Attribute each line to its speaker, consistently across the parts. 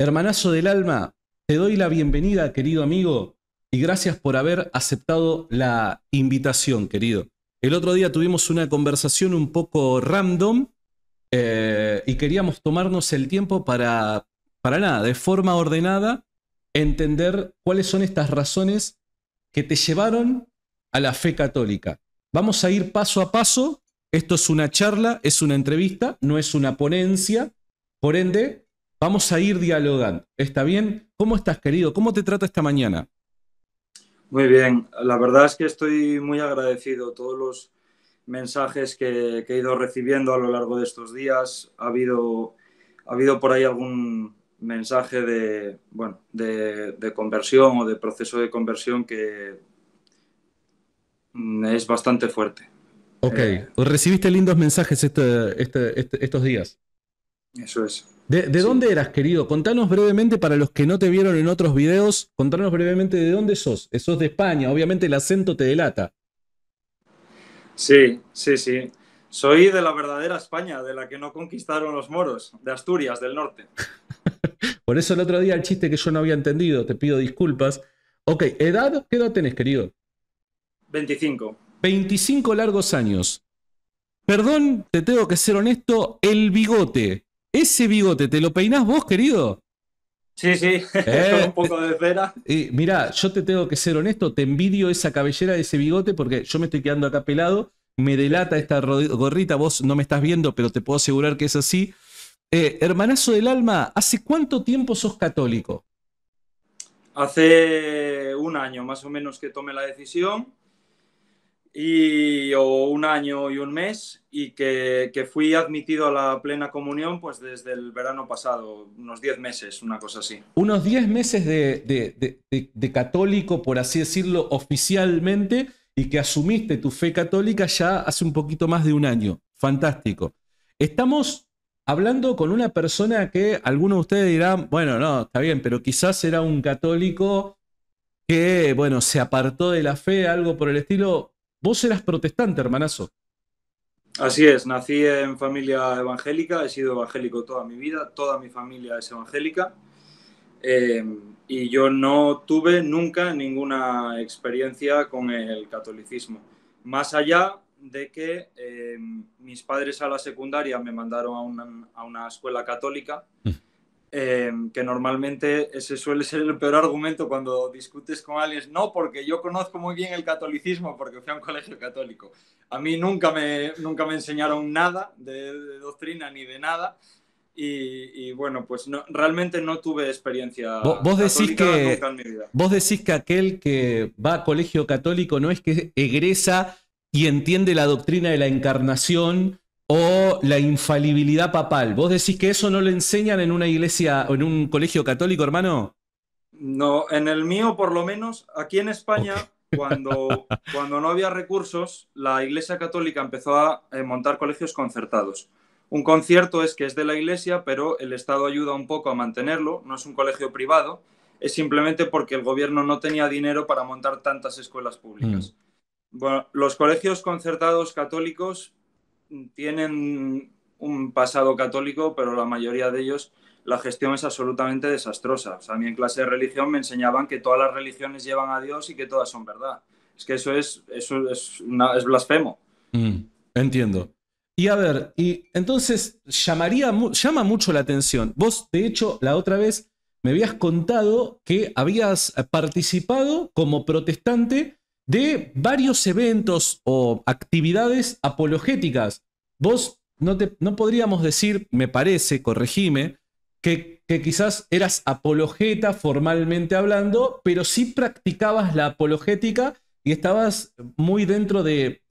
Speaker 1: Hermanazo del alma, te doy la bienvenida, querido amigo, y gracias por haber aceptado la invitación, querido. El otro día tuvimos una conversación un poco random eh, y queríamos tomarnos el tiempo para, para nada, de forma ordenada, entender cuáles son estas razones que te llevaron a la fe católica. Vamos a ir paso a paso. Esto es una charla, es una entrevista, no es una ponencia. Por ende, Vamos a ir dialogando. ¿Está bien? ¿Cómo estás, querido? ¿Cómo te trata esta mañana?
Speaker 2: Muy bien, la verdad es que estoy muy agradecido. Todos los mensajes que, he ido recibiendo a lo largo de estos días, ha habido, ha habido por ahí algún mensaje de, bueno, de, conversión o de proceso de conversión que es bastante fuerte.
Speaker 1: Ok, eh, recibiste lindos mensajes este, este, este, estos días. Eso es. ¿De, dónde eras, querido? Contanos brevemente, para los que no te vieron en otros videos, contanos brevemente de dónde sos. Eh, sos de España, obviamente el acento te delata.
Speaker 2: Sí, sí, sí. Soy de la verdadera España, de la que no conquistaron los moros, de Asturias, del norte.
Speaker 1: Por eso el otro día el chiste que yo no había entendido, te pido disculpas. Ok, ¿edad? ¿Qué edad tenés, querido?
Speaker 2: 25.
Speaker 1: 25 largos años. Perdón, te tengo que ser honesto, el bigote ese bigote, ¿te lo peinás vos, querido?
Speaker 2: Sí, sí, eh, un eh, poco de cera.
Speaker 1: Y mira, yo te tengo que ser honesto, te envidio esa cabellera, de ese bigote, porque yo me estoy quedando acá pelado, me delata esta gorrita, vos no me estás viendo, pero te puedo asegurar que es así. Eh, hermanazo del alma, ¿hace cuánto tiempo sos católico?
Speaker 2: Hace un año más o menos que tomé la decisión y, o un año y un mes y que, fui admitido a la plena comunión pues desde el verano pasado, unos 10 meses, una cosa así.
Speaker 1: Unos 10 meses de, de, católico, por así decirlo, oficialmente y que asumiste tu fe católica ya hace un poquito más de un año. Fantástico. Estamos hablando con una persona que algunos de ustedes dirán, bueno, no, está bien, pero quizás era un católico que, bueno, se apartó de la fe, algo por el estilo Vos eras protestante, hermanazo.
Speaker 2: Así es, nací en familia evangélica, he sido evangélico toda mi vida, toda mi familia es evangélica. Eh, y yo no tuve nunca ninguna experiencia con el catolicismo. Más allá de que eh, mis padres a la secundaria me mandaron a una, escuela católica. Mm. Eh, que normalmente ese suele ser el peor argumento cuando discutes con alguien, no, porque yo conozco muy bien el catolicismo, porque fui a un colegio católico. A mí nunca me, nunca me enseñaron nada de, doctrina ni de nada. Y, bueno, pues realmente no tuve experiencia. Vos decís, que,
Speaker 1: vos decís que aquel que va a colegio católico no es que egresa y entiende la doctrina de la encarnación o la infalibilidad papal. ¿Vos decís que eso no le enseñan en una iglesia o en un colegio católico, hermano?
Speaker 2: No, en el mío por lo menos, aquí en España, cuando, cuando no había recursos, la iglesia católica empezó a eh, montar colegios concertados. Un concierto es que es de la iglesia, pero el Estado ayuda un poco a mantenerlo, no es un colegio privado, es simplemente porque el gobierno no tenía dinero para montar tantas escuelas públicas. Mm. Bueno, los colegios concertados católicos tienen un pasado católico, pero la mayoría de ellos la gestión es absolutamente desastrosa. O sea, a mí en clase de religión me enseñaban que todas las religiones llevan a Dios y que todas son verdad. Es que eso es, eso es, blasfemo.
Speaker 1: Mm, entiendo. Y a ver, y entonces llamaría, llama mucho la atención. Vos, de hecho, la otra vez me habías contado que habías participado como protestante de varios eventos o actividades apologéticas. Vos no, podríamos decir, me parece, corregime, que, quizás eras apologeta formalmente hablando, pero sí practicabas la apologética y estabas muy dentro de,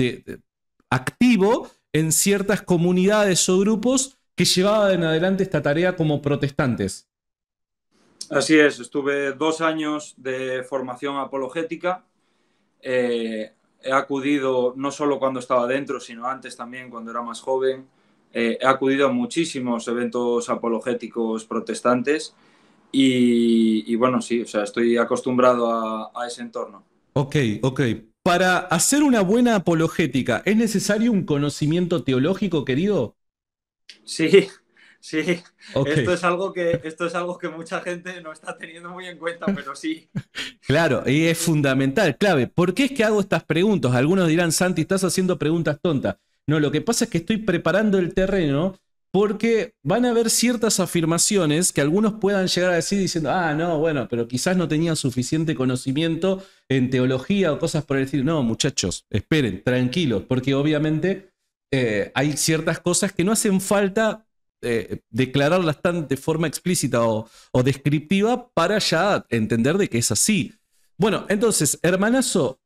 Speaker 1: activo en ciertas comunidades o grupos que llevaban adelante esta tarea como protestantes.
Speaker 2: Así es, estuve dos años de formación apologética eh, he acudido no solo cuando estaba dentro, sino antes también cuando era más joven. Eh, he acudido a muchísimos eventos apologéticos protestantes y, bueno, sí, o sea, estoy acostumbrado a, a ese entorno.
Speaker 1: Ok, ok. Para hacer una buena apologética, ¿es necesario un conocimiento teológico, querido? Sí,
Speaker 2: Sí, esto, es algo que, esto es algo que mucha gente no está teniendo muy en cuenta, pero sí.
Speaker 1: Claro, y es fundamental, clave. ¿Por qué es que hago estas preguntas? Algunos dirán, Santi, estás haciendo preguntas tontas. No, lo que pasa es que estoy preparando el terreno porque van a haber ciertas afirmaciones que algunos puedan llegar a decir diciendo, ah, no, bueno, pero quizás no tenían suficiente conocimiento en teología o cosas por el estilo. No, muchachos, esperen, tranquilos, porque obviamente eh, hay ciertas cosas que no hacen falta eh, declararlas tan de forma explícita o, descriptiva para ya entender de que es así. Bueno, entonces, hermanazo,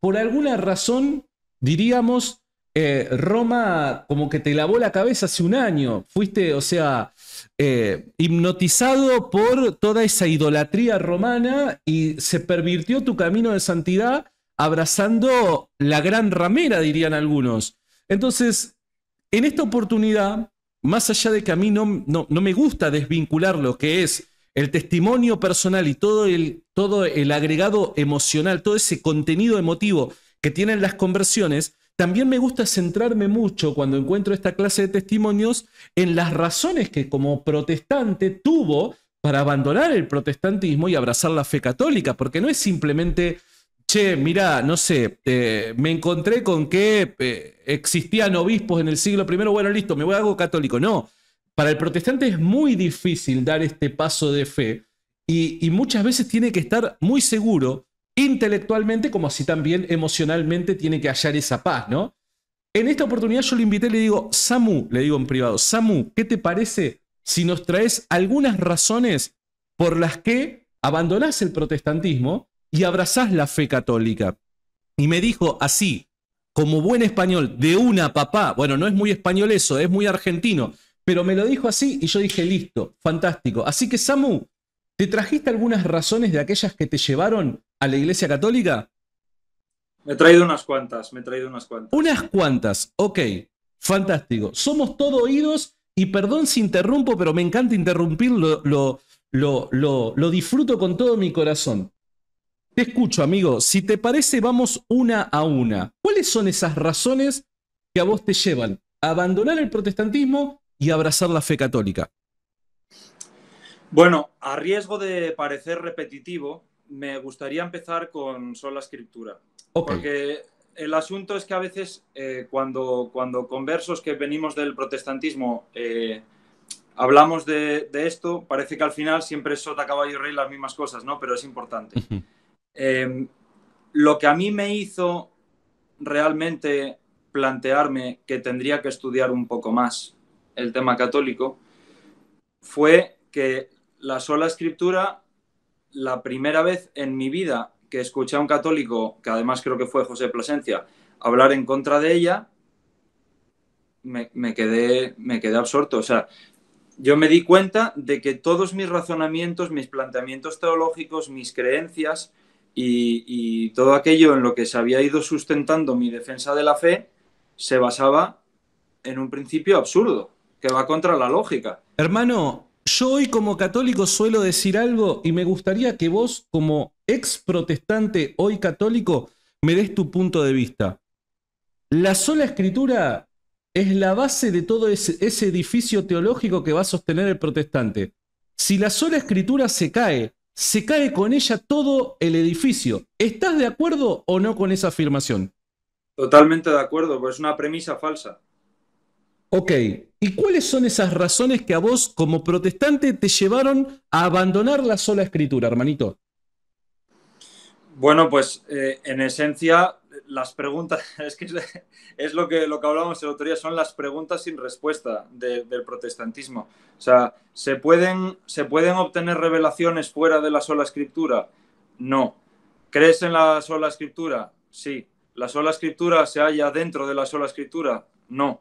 Speaker 1: por alguna razón, diríamos, eh, Roma como que te lavó la cabeza hace un año. Fuiste, o sea, eh, hipnotizado por toda esa idolatría romana y se pervirtió tu camino de santidad abrazando la gran ramera, dirían algunos. Entonces, en esta oportunidad, más allá de que a mí no, no, me gusta desvincular lo que es el testimonio personal y todo el, todo el agregado emocional, todo ese contenido emotivo que tienen las conversiones, también me gusta centrarme mucho cuando encuentro esta clase de testimonios en las razones que como protestante tuvo para abandonar el protestantismo y abrazar la fe católica, porque no es simplemente che, mira, no sé, me encontré con que eh, existían obispos en el siglo I, bueno, listo, me voy a algo católico. No, para el protestante es muy difícil dar este paso de fe y, muchas veces tiene que estar muy seguro intelectualmente como así también emocionalmente tiene que hallar esa paz, ¿no? En esta oportunidad yo le invité le digo, Samu, le digo en privado, Samu, ¿qué te parece si nos traes algunas razones por las que abandonás el protestantismo y abrazás la fe católica. Y me dijo así, como buen español, de una papá, bueno, no es muy español eso, es muy argentino, pero me lo dijo así y yo dije, listo, fantástico. Así que Samu, ¿te trajiste algunas razones de aquellas que te llevaron a la Iglesia Católica?
Speaker 2: Me he traído unas cuantas, me he traído unas cuantas.
Speaker 1: Unas cuantas, ok, fantástico. Somos todo oídos y perdón si interrumpo, pero me encanta interrumpirlo lo, lo, lo, lo disfruto con todo mi corazón. Te escucho, amigo. Si te parece, vamos una a una. ¿Cuáles son esas razones que a vos te llevan a abandonar
Speaker 2: el protestantismo
Speaker 1: y abrazar la fe católica?
Speaker 2: Bueno, a riesgo de parecer repetitivo, me gustaría empezar con sola escritura. Porque el asunto es que a veces eh, cuando, cuando conversos que venimos del protestantismo eh, hablamos de, esto, parece que al final siempre es sota, caballo y rey las mismas cosas, ¿no? Pero es importante. Em, lo que a mí me hizo realmente plantearme que tendría que estudiar un poco más el tema católico fue que la sola escritura, la primera vez en mi vida que escuché a un católico, que además creo que fue José Plasencia, hablar en contra de ella, me, quedé, me quedé absorto. O sea, yo me di cuenta de que todos mis razonamientos, mis planteamientos teológicos, mis creencias, y, todo aquello en lo que se había ido sustentando mi defensa de la fe se basaba en un principio absurdo, que va contra la lógica.
Speaker 1: Hermano, yo hoy como católico suelo decir algo y me gustaría que vos como ex protestante hoy católico me des tu punto de vista. La sola escritura es la base de todo ese edificio teológico que va a sostener el protestante. Si la sola escritura se cae, se cae con ella todo el edificio. ¿Estás de acuerdo o no con esa afirmación?
Speaker 2: Totalmente de acuerdo, pues es una premisa falsa.
Speaker 1: Ok, ¿y cuáles son esas razones que a vos como protestante te llevaron a abandonar la sola escritura, hermanito?
Speaker 2: Bueno, pues eh, en esencia las preguntas, es que es, lo que, lo que hablábamos el otro día, son las preguntas sin respuesta del protestantismo. O sea, ¿se pueden, ¿se pueden obtener revelaciones fuera de la sola escritura? No. ¿Crees en la sola escritura? Sí. ¿La sola escritura se halla dentro de la sola escritura? No.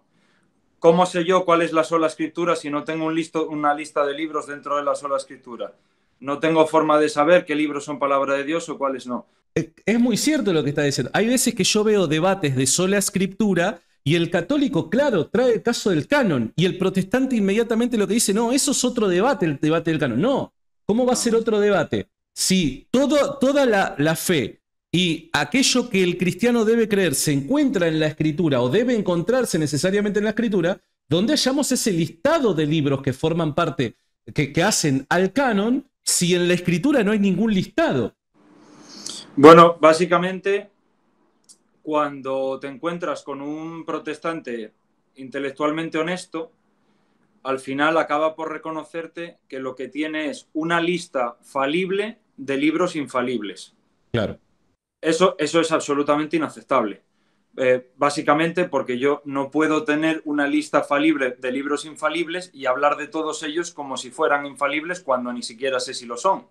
Speaker 2: ¿Cómo sé yo cuál es la sola escritura si no tengo un listo, una lista de libros dentro de la sola escritura? No tengo forma de saber qué libros son palabra de Dios o cuáles no.
Speaker 1: Eh, es muy cierto lo que está diciendo. Hay veces que yo veo debates de sola escritura y el católico, claro, trae el caso del canon y el protestante inmediatamente lo que dice, no, eso es otro debate, el debate del canon. No, ¿cómo va a ser otro debate? Si toda la, fe y aquello que el cristiano debe creer se encuentra en la escritura o debe encontrarse necesariamente en la escritura, ¿dónde hallamos ese listado de libros que forman parte, que hacen al canon, si en la escritura no hay ningún listado. Bueno,
Speaker 2: básicamente, cuando te encuentras con un protestante intelectualmente honesto, al final acaba por reconocerte que lo que tiene es una lista falible de libros infalibles. Claro. Eso, eso es absolutamente inaceptable. Eh, básicamente porque yo no puedo tener una lista falible de libros infalibles y hablar de todos ellos como si fueran infalibles cuando ni siquiera sé si lo son.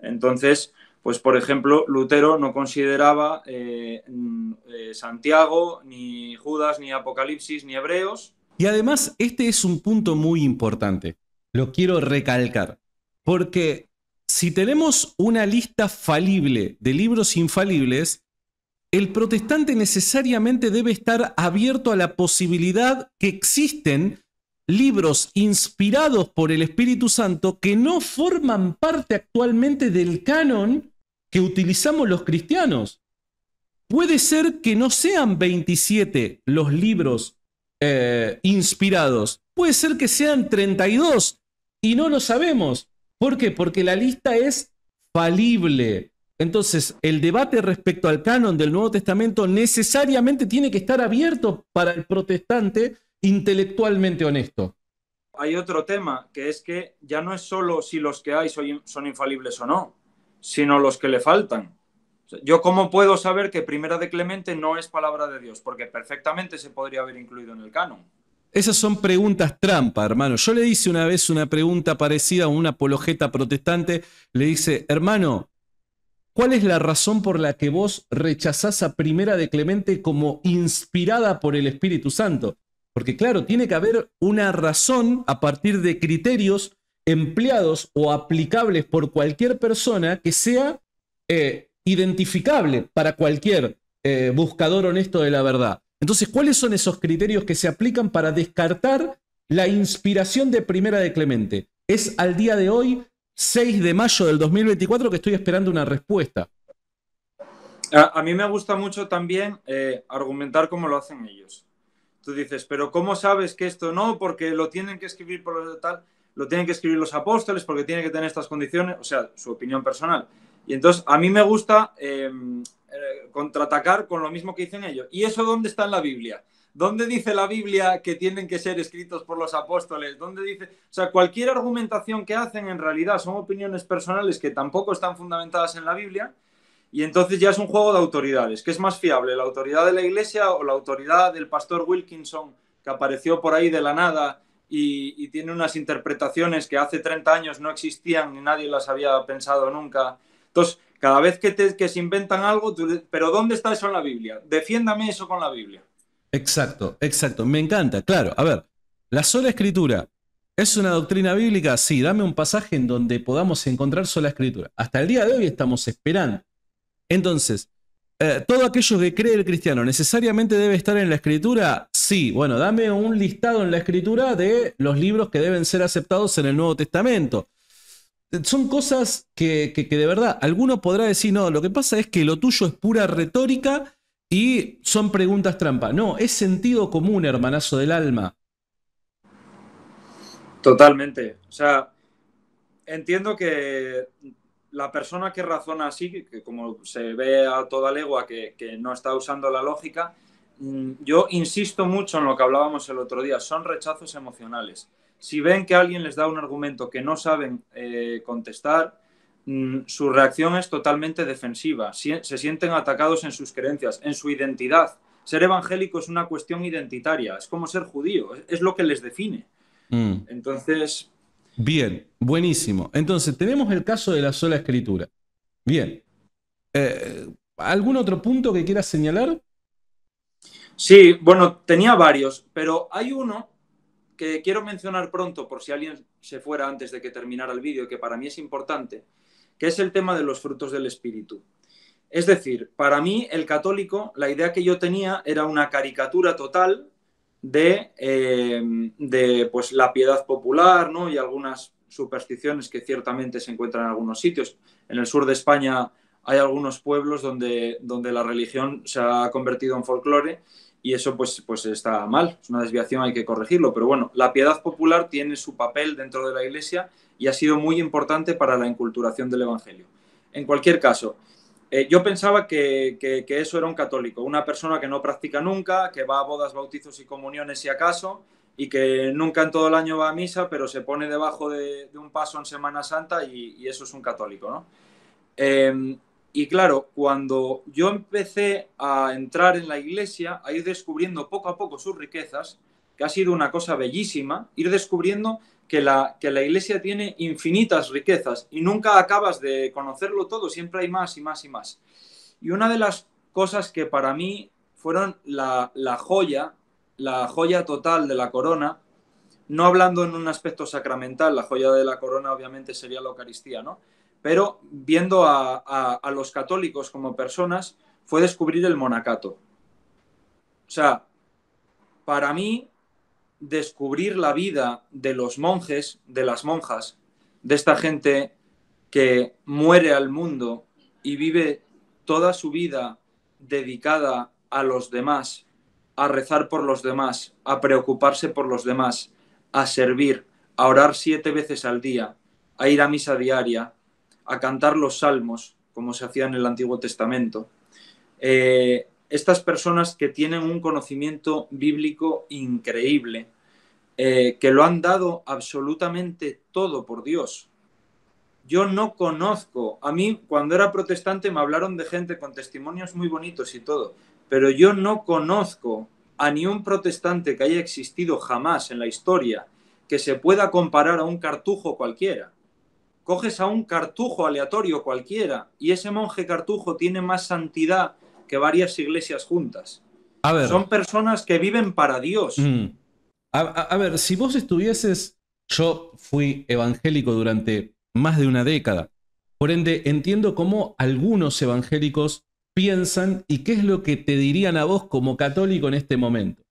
Speaker 2: Entonces, pues, por ejemplo, Lutero no consideraba eh, mm, eh, Santiago, ni Judas, ni Apocalipsis, ni Hebreos.
Speaker 1: Y además, este es un punto muy importante. Lo quiero recalcar. Porque si tenemos una lista falible de libros infalibles, el protestante necesariamente debe estar abierto a la posibilidad que existen libros inspirados por el Espíritu Santo que no forman parte actualmente del canon que utilizamos los cristianos. Puede ser que no sean 27 los libros eh, inspirados, puede ser que sean 32 y no lo sabemos. ¿Por qué? Porque la lista es falible. Entonces, el debate respecto al canon del Nuevo Testamento necesariamente tiene que estar abierto para el protestante intelectualmente honesto.
Speaker 2: Hay otro tema, que es que ya no es solo si los que hay son infalibles o no, sino los que le faltan. Yo cómo puedo saber que Primera de Clemente no es palabra de Dios, porque perfectamente se podría haber incluido en el canon.
Speaker 1: Esas son preguntas trampa, hermano. Yo le hice una vez una pregunta parecida a una apologeta protestante. Le dice, hermano, ¿cuál es la razón por la que vos rechazás a Primera de Clemente como inspirada por el Espíritu Santo? Porque claro, tiene que haber una razón a partir de criterios empleados o aplicables por cualquier persona que sea eh, identificable para cualquier eh, buscador honesto de la verdad. Entonces, ¿cuáles son esos criterios que se aplican para descartar la inspiración de Primera de Clemente? Es al día de hoy, 6 de mayo del 2024, que estoy esperando una respuesta.
Speaker 2: A, mí me gusta mucho también eh, argumentar cómo lo hacen ellos. Tú dices, pero ¿cómo sabes que esto no? Porque lo tienen que escribir por lo tal lo tienen que escribir los apóstoles porque tiene que tener estas condiciones, o sea, su opinión personal. Y entonces a mí me gusta eh, eh, contraatacar con lo mismo que dicen ellos. ¿Y eso dónde está en la Biblia? ¿Dónde dice la Biblia que tienen que ser escritos por los apóstoles? ¿Dónde dice? O sea, cualquier argumentación que hacen en realidad son opiniones personales que tampoco están fundamentadas en la Biblia. Y entonces ya es un juego de autoridades. ¿Qué es más fiable, la autoridad de la iglesia o la autoridad del pastor Wilkinson que apareció por ahí de la nada y, tiene unas interpretaciones que hace 30 años no existían y nadie las había pensado nunca. Entonces, cada vez que, se inventan algo, pero ¿dónde está eso en la Biblia? Defiéndame eso con la Biblia.
Speaker 1: Exacto, exacto. Me encanta, claro. A ver, la sola escritura ¿Es una doctrina bíblica? Sí, dame un pasaje en donde podamos encontrar sola escritura. Hasta el día de hoy estamos esperando. Entonces, eh, todo aquello que cree el cristiano necesariamente debe estar en la escritura. Sí, bueno, dame un listado en la escritura de los libros que deben ser aceptados en el Nuevo Testamento. Son cosas que, que, de verdad, alguno podrá decir, no, lo que pasa es que lo tuyo es pura retórica y son preguntas trampa. No, es sentido común, hermanazo del alma.
Speaker 2: Totalmente. O sea, entiendo que la persona que razona así, que como se ve a toda legua que no está usando la lógica, Mm, yo insisto mucho en lo que hablábamos el otro día, son rechazos emocionales. Si ven que alguien les da un argumento que no saben eh, contestar, mm, su reacción es totalmente defensiva. Se sienten atacados en sus creencias, en su identidad. Ser evangélico es una cuestión identitaria, es como ser judío, es lo que les define. Mm. Entonces...
Speaker 1: Bien, buenísimo. Entonces, tenemos el caso de la sola escritura. Bien. Eh,
Speaker 2: ¿Algún otro
Speaker 1: punto que quieras señalar?
Speaker 2: Sí, bueno, tenía varios, pero hay uno que quiero mencionar pronto por si alguien se fuera antes de que terminara el vídeo, que para mí es importante, que es el tema de los frutos del Espíritu. Es decir, para mí el católico, la idea que yo tenía era una caricatura total de, eh, pues, la piedad popular ¿no? y algunas supersticiones que ciertamente se encuentran en algunos sitios. En el sur de España hay algunos pueblos donde, donde la religión se ha convertido en folclore y eso pues, pues está mal, es una desviación, hay que corregirlo, pero bueno, la piedad popular tiene su papel dentro de la Iglesia y ha sido muy importante para la inculturación del Evangelio. En cualquier caso, eh, yo pensaba que, eso era un católico, una persona que no practica nunca, que va a bodas, bautizos y comuniones si acaso, y que nunca en todo el año va a misa, pero se pone debajo de, un paso en Semana Santa y, eso es un católico, ¿no? Eh, y claro, cuando yo empecé a entrar en la iglesia, a ir descubriendo poco a poco sus riquezas, que ha sido una cosa bellísima, ir descubriendo que la, iglesia tiene infinitas riquezas y nunca acabas de conocerlo todo, siempre hay más y más y más. Y una de las cosas que para mí fueron la, la joya, la joya total de la corona, no hablando en un aspecto sacramental, la joya de la corona obviamente sería la Eucaristía, ¿no? pero viendo a, los católicos como personas, fue descubrir el monacato. O sea, para mí, descubrir la vida de los monjes, de las monjas, de esta gente que muere al mundo y vive toda su vida dedicada a los demás, a rezar por los demás, a preocuparse por los demás, a servir, a orar siete veces al día, a ir a misa diaria, a cantar los salmos, como se hacía en el Antiguo Testamento. Eh, estas personas que tienen un conocimiento bíblico increíble, eh, que lo han dado absolutamente todo por Dios. Yo no conozco, a mí cuando era protestante me hablaron de gente con testimonios muy bonitos y todo, pero yo no conozco a ni un protestante que haya existido jamás en la historia que se pueda comparar a un cartujo cualquiera coges a un cartujo aleatorio cualquiera y ese monje cartujo tiene más santidad que varias iglesias juntas. Son personas que viven para Dios. Mm.
Speaker 1: A, a, ver, si vos estuvieses, yo fui evangélico durante más de una década, por ende entiendo cómo algunos evangélicos piensan y qué es lo que te dirían a vos como católico en este momento.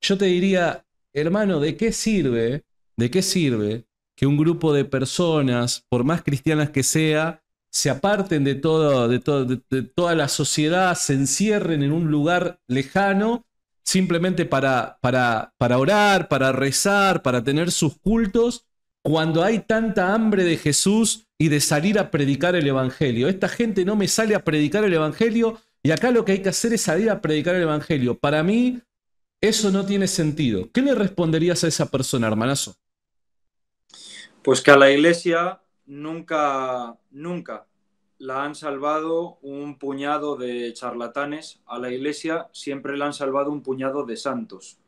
Speaker 1: Yo te diría, hermano, ¿de qué sirve? ¿De qué sirve que un grupo de personas, por más cristianas que sea, se aparten de, de, toda la sociedad, se encierren en un lugar lejano simplemente para, para, para orar, para rezar, para tener sus cultos, cuando hay tanta hambre de Jesús y de salir a predicar el Evangelio. Esta gente no me sale a predicar el Evangelio y acá lo que hay que hacer es salir a predicar el Evangelio. Para mí, eso no tiene sentido. ¿Qué le responderías a esa persona, hermanazo?
Speaker 2: Pues que a la iglesia nunca, nunca la han salvado un puñado de charlatanes, a la iglesia siempre la han salvado un puñado de santos.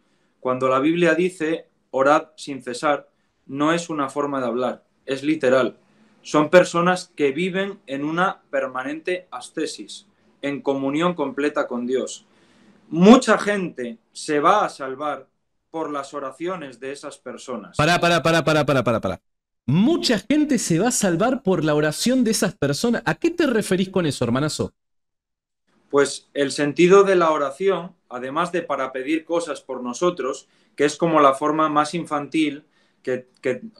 Speaker 2: Cuando la Biblia dice orad sin cesar, no es una forma de hablar, es literal. Son personas que viven en una permanente ascesis, en comunión completa con Dios. Mucha gente se va a salvar por las oraciones de esas personas. Para,
Speaker 1: para, para, para, para, para, para mucha gente se va a salvar por la oración de esas personas. ¿A qué te referís con eso, hermanazo?
Speaker 2: Pues el sentido de la oración, además de para pedir cosas por nosotros, que es como la forma más infantil, que,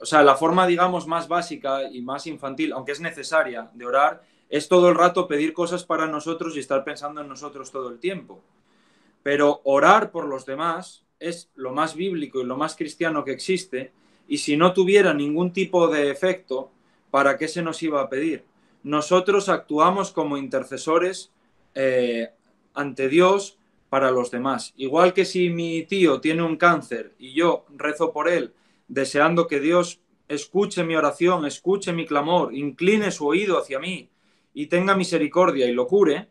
Speaker 2: o sea, la forma, digamos, más básica y más infantil, aunque es necesaria, de orar, es todo el rato pedir cosas para nosotros y estar pensando en nosotros todo el tiempo. Pero orar por los demás es lo más bíblico y lo más cristiano que existe, y si no tuviera ningún tipo de efecto, ¿para qué se nos iba a pedir? Nosotros actuamos como intercesores eh, ante Dios para los demás. Igual que si mi tío tiene un cáncer y yo rezo por él, deseando que Dios escuche mi oración, escuche mi clamor, incline su oído hacia mí y tenga misericordia y lo cure,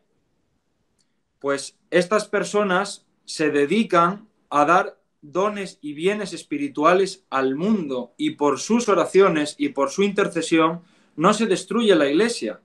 Speaker 2: pues estas personas se dedican a dar dones y bienes espirituales al mundo y por sus oraciones y por su intercesión no se destruye la iglesia.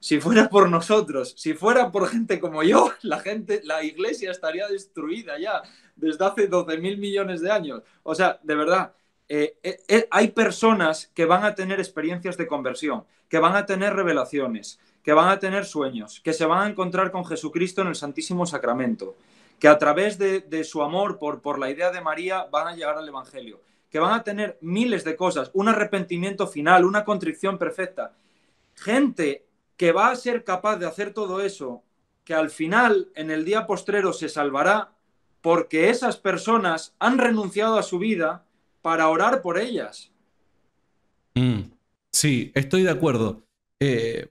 Speaker 2: Si fuera por nosotros, si fuera por gente como yo, la gente, la iglesia estaría destruida ya desde hace 12 mil millones de años. O sea, de verdad, eh, eh, eh, hay personas que van a tener experiencias de conversión, que van a tener revelaciones, que van a tener sueños, que se van a encontrar con Jesucristo en el Santísimo Sacramento que a través de, su amor por, la idea de María van a llegar al Evangelio, que van a tener miles de cosas, un arrepentimiento final, una contrición perfecta. Gente que va a ser capaz de hacer todo eso, que al final, en el día postrero, se salvará porque esas personas han renunciado a su vida para orar por ellas.
Speaker 1: Mm. sí, estoy de acuerdo. Eh,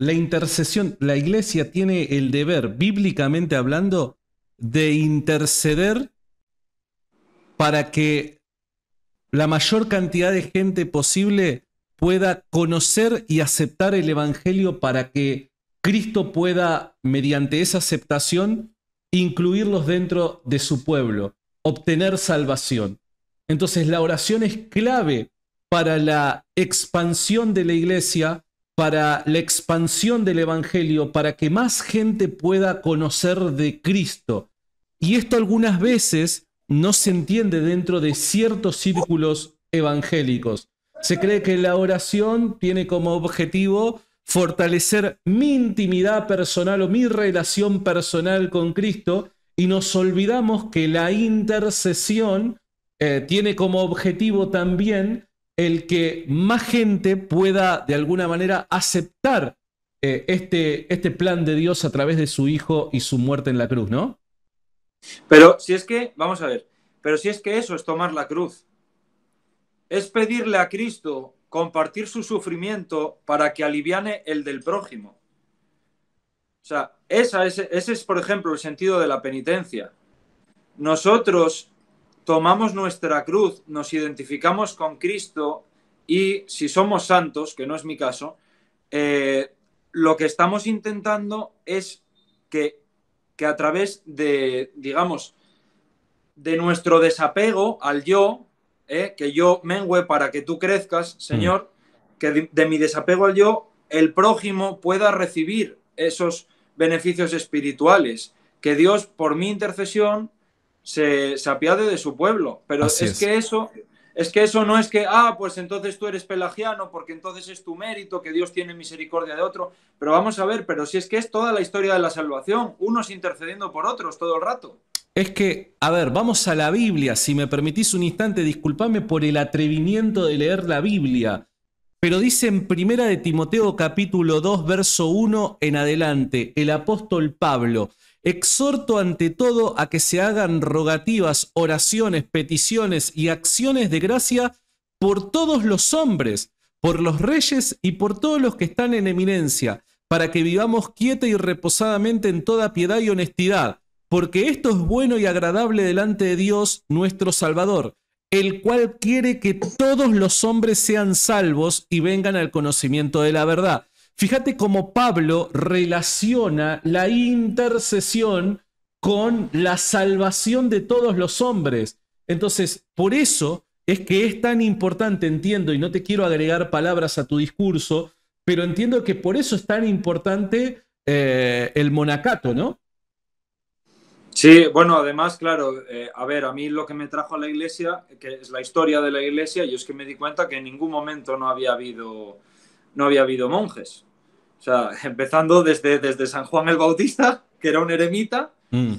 Speaker 1: la intercesión, la iglesia tiene el deber, bíblicamente hablando, de interceder para que la mayor cantidad de gente posible pueda conocer y aceptar el Evangelio para que Cristo pueda, mediante esa aceptación, incluirlos dentro de su pueblo, obtener salvación. Entonces la oración es clave para la expansión de la iglesia, para la expansión del Evangelio, para que más gente pueda conocer de Cristo. Y esto algunas veces no se entiende dentro de ciertos círculos evangélicos. Se cree que la oración tiene como objetivo fortalecer mi intimidad personal o mi relación personal con Cristo y nos olvidamos que la intercesión eh, tiene como objetivo también el que más gente pueda de alguna manera aceptar eh, este, este plan de Dios a través de su Hijo y su muerte en la cruz, ¿no?
Speaker 2: Pero si es que, vamos a ver, pero si es que eso es tomar la cruz, es pedirle a Cristo compartir su sufrimiento para que aliviane el del prójimo. O sea, esa, ese es, por ejemplo, el sentido de la penitencia. Nosotros tomamos nuestra cruz, nos identificamos con Cristo y si somos santos, que no es mi caso, eh, lo que estamos intentando es que, que a través de, digamos, de nuestro desapego al yo, eh, que yo mengüe para que tú crezcas, mm. Señor, que de mi desapego al yo, el prójimo pueda recibir esos beneficios espirituales, que Dios por mi intercesión se, apiade de su pueblo. Pero es, es, que eso. Es que eso no es que, ah, pues entonces tú eres pelagiano, porque entonces es tu mérito, que Dios tiene misericordia de otro. Pero vamos a ver, pero si es que es toda la historia de la salvación, unos intercediendo por otros todo el rato.
Speaker 1: Es que, a ver, vamos a la Biblia, si me permitís un instante, disculpame por el atrevimiento de leer la Biblia, pero dice en Primera de Timoteo capítulo 2, verso 1 en adelante, el apóstol Pablo, Exhorto ante todo a que se hagan rogativas, oraciones, peticiones y acciones de gracia por todos los hombres, por los reyes y por todos los que están en eminencia, para que vivamos quieta y reposadamente en toda piedad y honestidad, porque esto es bueno y agradable delante de Dios nuestro Salvador, el cual quiere que todos los hombres sean salvos y vengan al conocimiento de la verdad. Fíjate cómo Pablo relaciona la intercesión con la salvación de todos los hombres. Entonces, por eso es que es tan importante, entiendo, y no te quiero agregar palabras a tu discurso, pero entiendo que por eso es tan importante eh, el monacato, ¿no?
Speaker 2: Sí, bueno, además, claro, eh, a ver, a mí lo que me trajo a la iglesia, que es la historia de la iglesia, yo es que me di cuenta que en ningún momento no había habido no había habido monjes. O sea, empezando desde, desde San Juan el Bautista, que era un eremita, mm.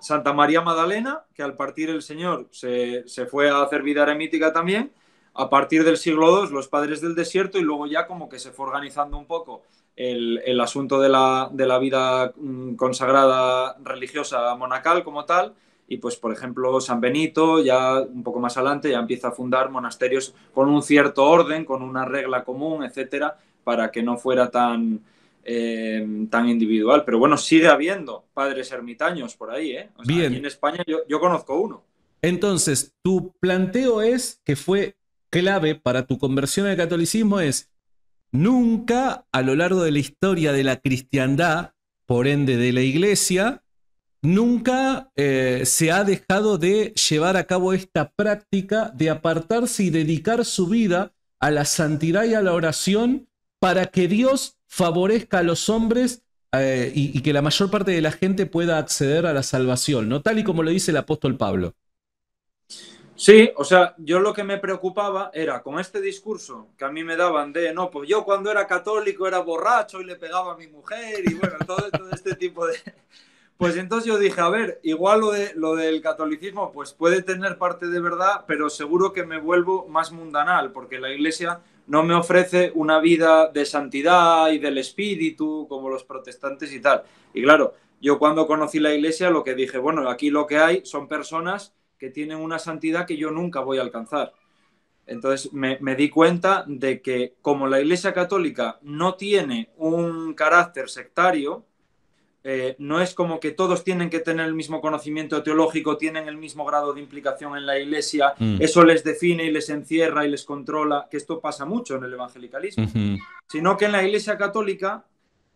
Speaker 2: Santa María Magdalena, que al partir el Señor se, fue a hacer vida eremítica también, a partir del siglo II los padres del desierto y luego ya como que se fue organizando un poco el, asunto de la vida mm, consagrada religiosa monacal como tal, y pues por ejemplo San Benito ya un poco más adelante ya empieza a fundar monasterios con un cierto orden, con una regla común, etcétera, para que no fuera tan eh, tan individual. Pero bueno, sigue habiendo padres ermitaños por ahí, ¿eh? Bien. Aquí en España yo, yo conozco uno.
Speaker 1: Entonces, tu planteo es que fue clave para tu conversión al catolicismo es nunca a lo largo de la historia de la cristiandad, por ende de la iglesia, nunca eh, se ha dejado de llevar a cabo esta práctica de apartarse y dedicar su vida a la santidad y a la oración para que Dios favorezca a los hombres eh, y, que la mayor parte de la gente pueda acceder a la salvación, ¿no? Tal y como lo dice el apóstol Pablo.
Speaker 2: Sí, o sea, yo lo que me preocupaba era con este discurso que a mí me daban de, no, pues yo cuando era católico era borracho y le pegaba a mi mujer y bueno, todo este tipo de, pues entonces yo dije, a ver, igual lo, de, lo del catolicismo, pues puede tener parte de verdad, pero seguro que me vuelvo más mundanal, porque la iglesia no me ofrece una vida de santidad y del espíritu como los protestantes y tal. Y claro, yo cuando conocí la iglesia lo que dije, bueno, aquí lo que hay son personas que tienen una santidad que yo nunca voy a alcanzar. Entonces me, di cuenta de que como la Iglesia Católica no tiene un carácter sectario, eh, no es como que todos tienen que tener el mismo conocimiento teológico, tienen el mismo grado de implicación en la iglesia, mm. eso les define y les encierra y les controla, que esto pasa mucho en el evangelicalismo, sino que en la iglesia católica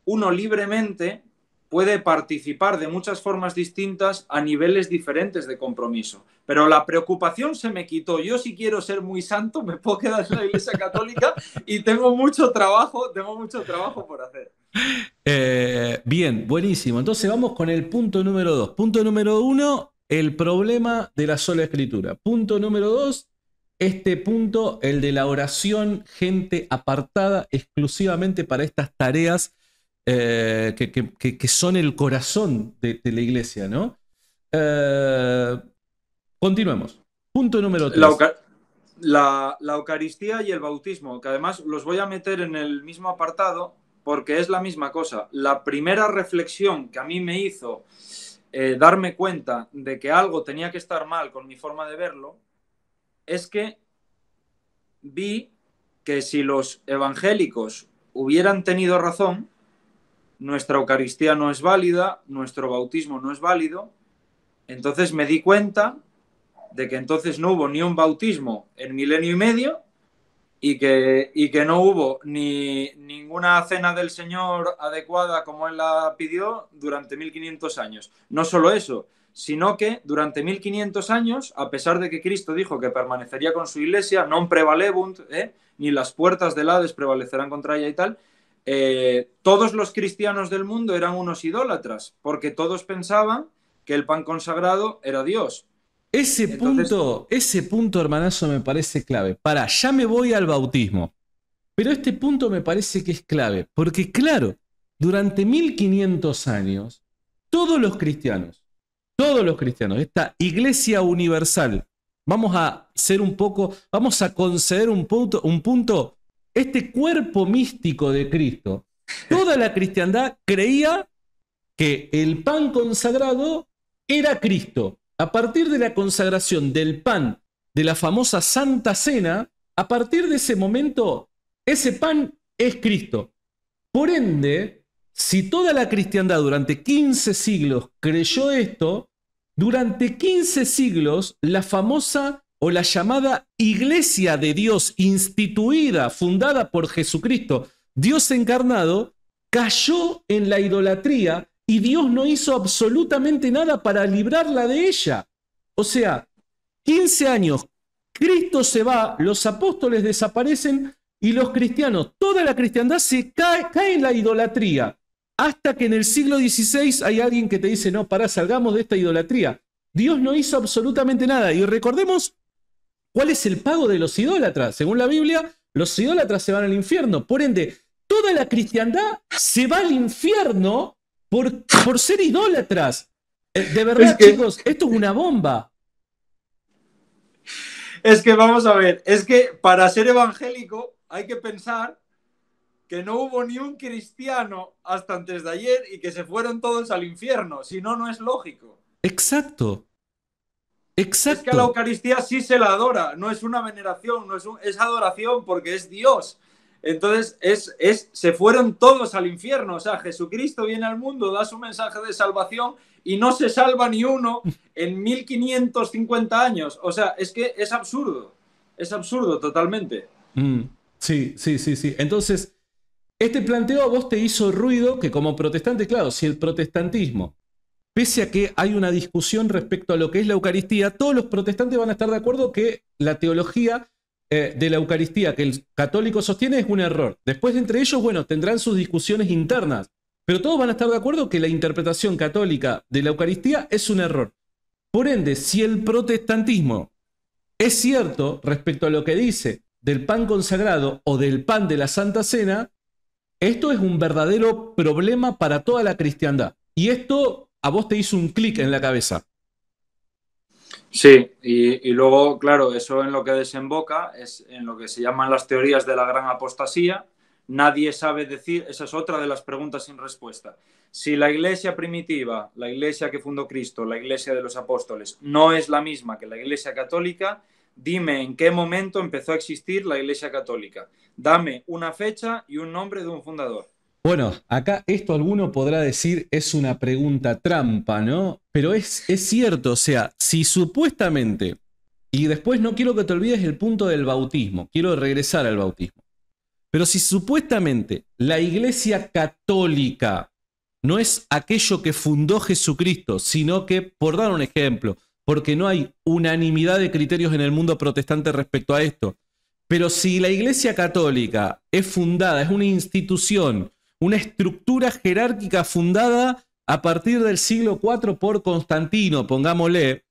Speaker 2: uno libremente puede participar de muchas formas distintas a niveles diferentes de compromiso. Pero la preocupación se me quitó. Yo si quiero ser muy santo me puedo quedar en la Iglesia Católica y tengo mucho trabajo, tengo mucho trabajo por hacer.
Speaker 1: Eh, bien, buenísimo. Entonces vamos con el punto número dos. Punto número uno, el problema de la sola escritura. Punto número dos, este punto, el de la oración, gente apartada exclusivamente para estas tareas eh, que, son el corazón de, la iglesia, ¿no? Eh, continuemos. Punto número tres.
Speaker 2: la Eucaristía y el bautismo, que además los voy a meter en el mismo apartado porque es la misma cosa. La primera reflexión que a mí me hizo eh, darme cuenta de que algo tenía que estar mal con mi forma de verlo es que vi que si los evangélicos hubieran tenido razón, nuestra Eucaristía no es válida, nuestro bautismo no es válido, entonces me di cuenta de que entonces no hubo ni un bautismo en milenio y medio y que, y que no hubo ni ninguna cena del Señor adecuada como Él la pidió durante 1500 años. No solo eso, sino que durante 1500 años, a pesar de que Cristo dijo que permanecería con su iglesia, non prevalebunt, eh, ni las puertas del Hades prevalecerán contra ella y tal, eh, todos los cristianos del mundo eran unos idólatras, porque todos pensaban que el pan consagrado era Dios. Ese punto,
Speaker 1: ese punto, hermanazo, me parece clave. Para, ya me voy al bautismo. Pero este punto me parece que es clave, porque claro, durante 1500 años, todos los cristianos, todos los cristianos, esta iglesia universal, vamos a ser un poco, vamos a conceder un punto, un punto, este cuerpo místico de Cristo, toda la cristiandad creía que el pan consagrado era Cristo, a partir de la consagración del pan de la famosa Santa Cena, a partir de ese momento, ese pan es Cristo. Por ende, si toda la cristiandad durante 15 siglos creyó esto, durante 15 siglos la famosa o la llamada iglesia de Dios instituida, fundada por Jesucristo, Dios encarnado, cayó en la idolatría y Dios no hizo absolutamente nada para librarla de ella. O sea, 15 años, Cristo se va, los apóstoles desaparecen y los cristianos, toda la cristiandad se cae, cae en la idolatría. Hasta que en el siglo XVI hay alguien que te dice, no, para, salgamos de esta idolatría. Dios no hizo absolutamente nada. Y recordemos cuál es el pago de los idólatras. Según la Biblia, los idólatras se van al infierno. Por ende, toda la cristiandad se va al infierno por, por ser idólatras. Eh, de verdad, chicos, esto es una bomba.
Speaker 2: Es que vamos a ver, es que para ser evangélico hay que pensar que no hubo ni un cristiano hasta antes de ayer y que se fueron todos al infierno, si no, no es lógico.
Speaker 1: Exacto. Exacto. Es que a la Eucaristía
Speaker 2: sí se la adora, no es una veneración, no es, es adoración porque es Dios. Entonces, es, se fueron todos al infierno. O sea, Jesucristo viene al mundo, da su mensaje de salvación y no se salva ni uno en 1550 años. O sea, es que es absurdo. Es absurdo totalmente.
Speaker 1: Mm. sí, sí, sí, sí. Entonces, este planteo a vos te hizo ruido que como protestante, claro, si el protestantismo, pese a que hay una discusión respecto a lo que es la Eucaristía, todos los protestantes van a estar de acuerdo que la teología eh, de la Eucaristía que el católico sostiene es un error. Después entre ellos, bueno, tendrán sus discusiones internas, pero todos van a estar de acuerdo que la interpretación católica de la Eucaristía es un error. Por ende, si el protestantismo es cierto respecto a lo que dice del pan consagrado o del pan de la Santa Cena, esto es un verdadero problema para toda la cristiandad. Y esto a vos te hizo un clic en la cabeza.
Speaker 2: Sí, y, y, luego, claro, eso en lo que desemboca es en lo que se llaman las teorías de la gran apostasía. Nadie sabe decir, esa es otra de las preguntas sin respuesta. Si la iglesia primitiva, la iglesia que fundó Cristo, la iglesia de los apóstoles, no es la misma que la iglesia católica, dime en qué momento empezó a existir la iglesia católica. Dame una fecha y un nombre de un fundador.
Speaker 1: Bueno, acá esto alguno podrá decir es una pregunta trampa, ¿no? Pero es, es cierto, o sea, si supuestamente, y después no quiero que te olvides el punto del bautismo, quiero regresar al bautismo, pero si supuestamente la Iglesia Católica no es aquello que fundó Jesucristo, sino que, por dar un ejemplo, porque no hay unanimidad de criterios en el mundo protestante respecto a esto, pero si la Iglesia Católica es fundada, es una institución, una estructura jerárquica fundada a partir del siglo IV por Constantino, pongámosle.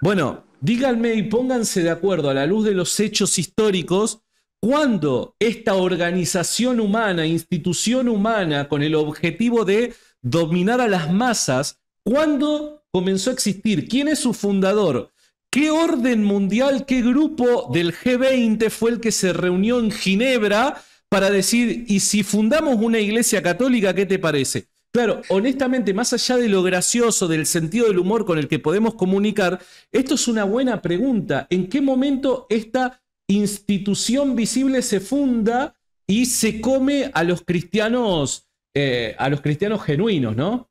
Speaker 1: Bueno, díganme y pónganse de acuerdo a la luz de los hechos históricos ¿cuándo esta organización humana, institución humana, con el objetivo de dominar a las masas, ¿cuándo comenzó a existir? ¿Quién es su fundador? ¿Qué orden mundial, qué grupo del G20 fue el que se reunió en Ginebra para decir, ¿y si fundamos una iglesia católica, qué te parece? Claro, honestamente, más allá de lo gracioso, del sentido del humor con el que podemos comunicar, esto es una buena pregunta. ¿En qué momento esta institución visible se funda y se come a los cristianos, eh, a los cristianos genuinos, no?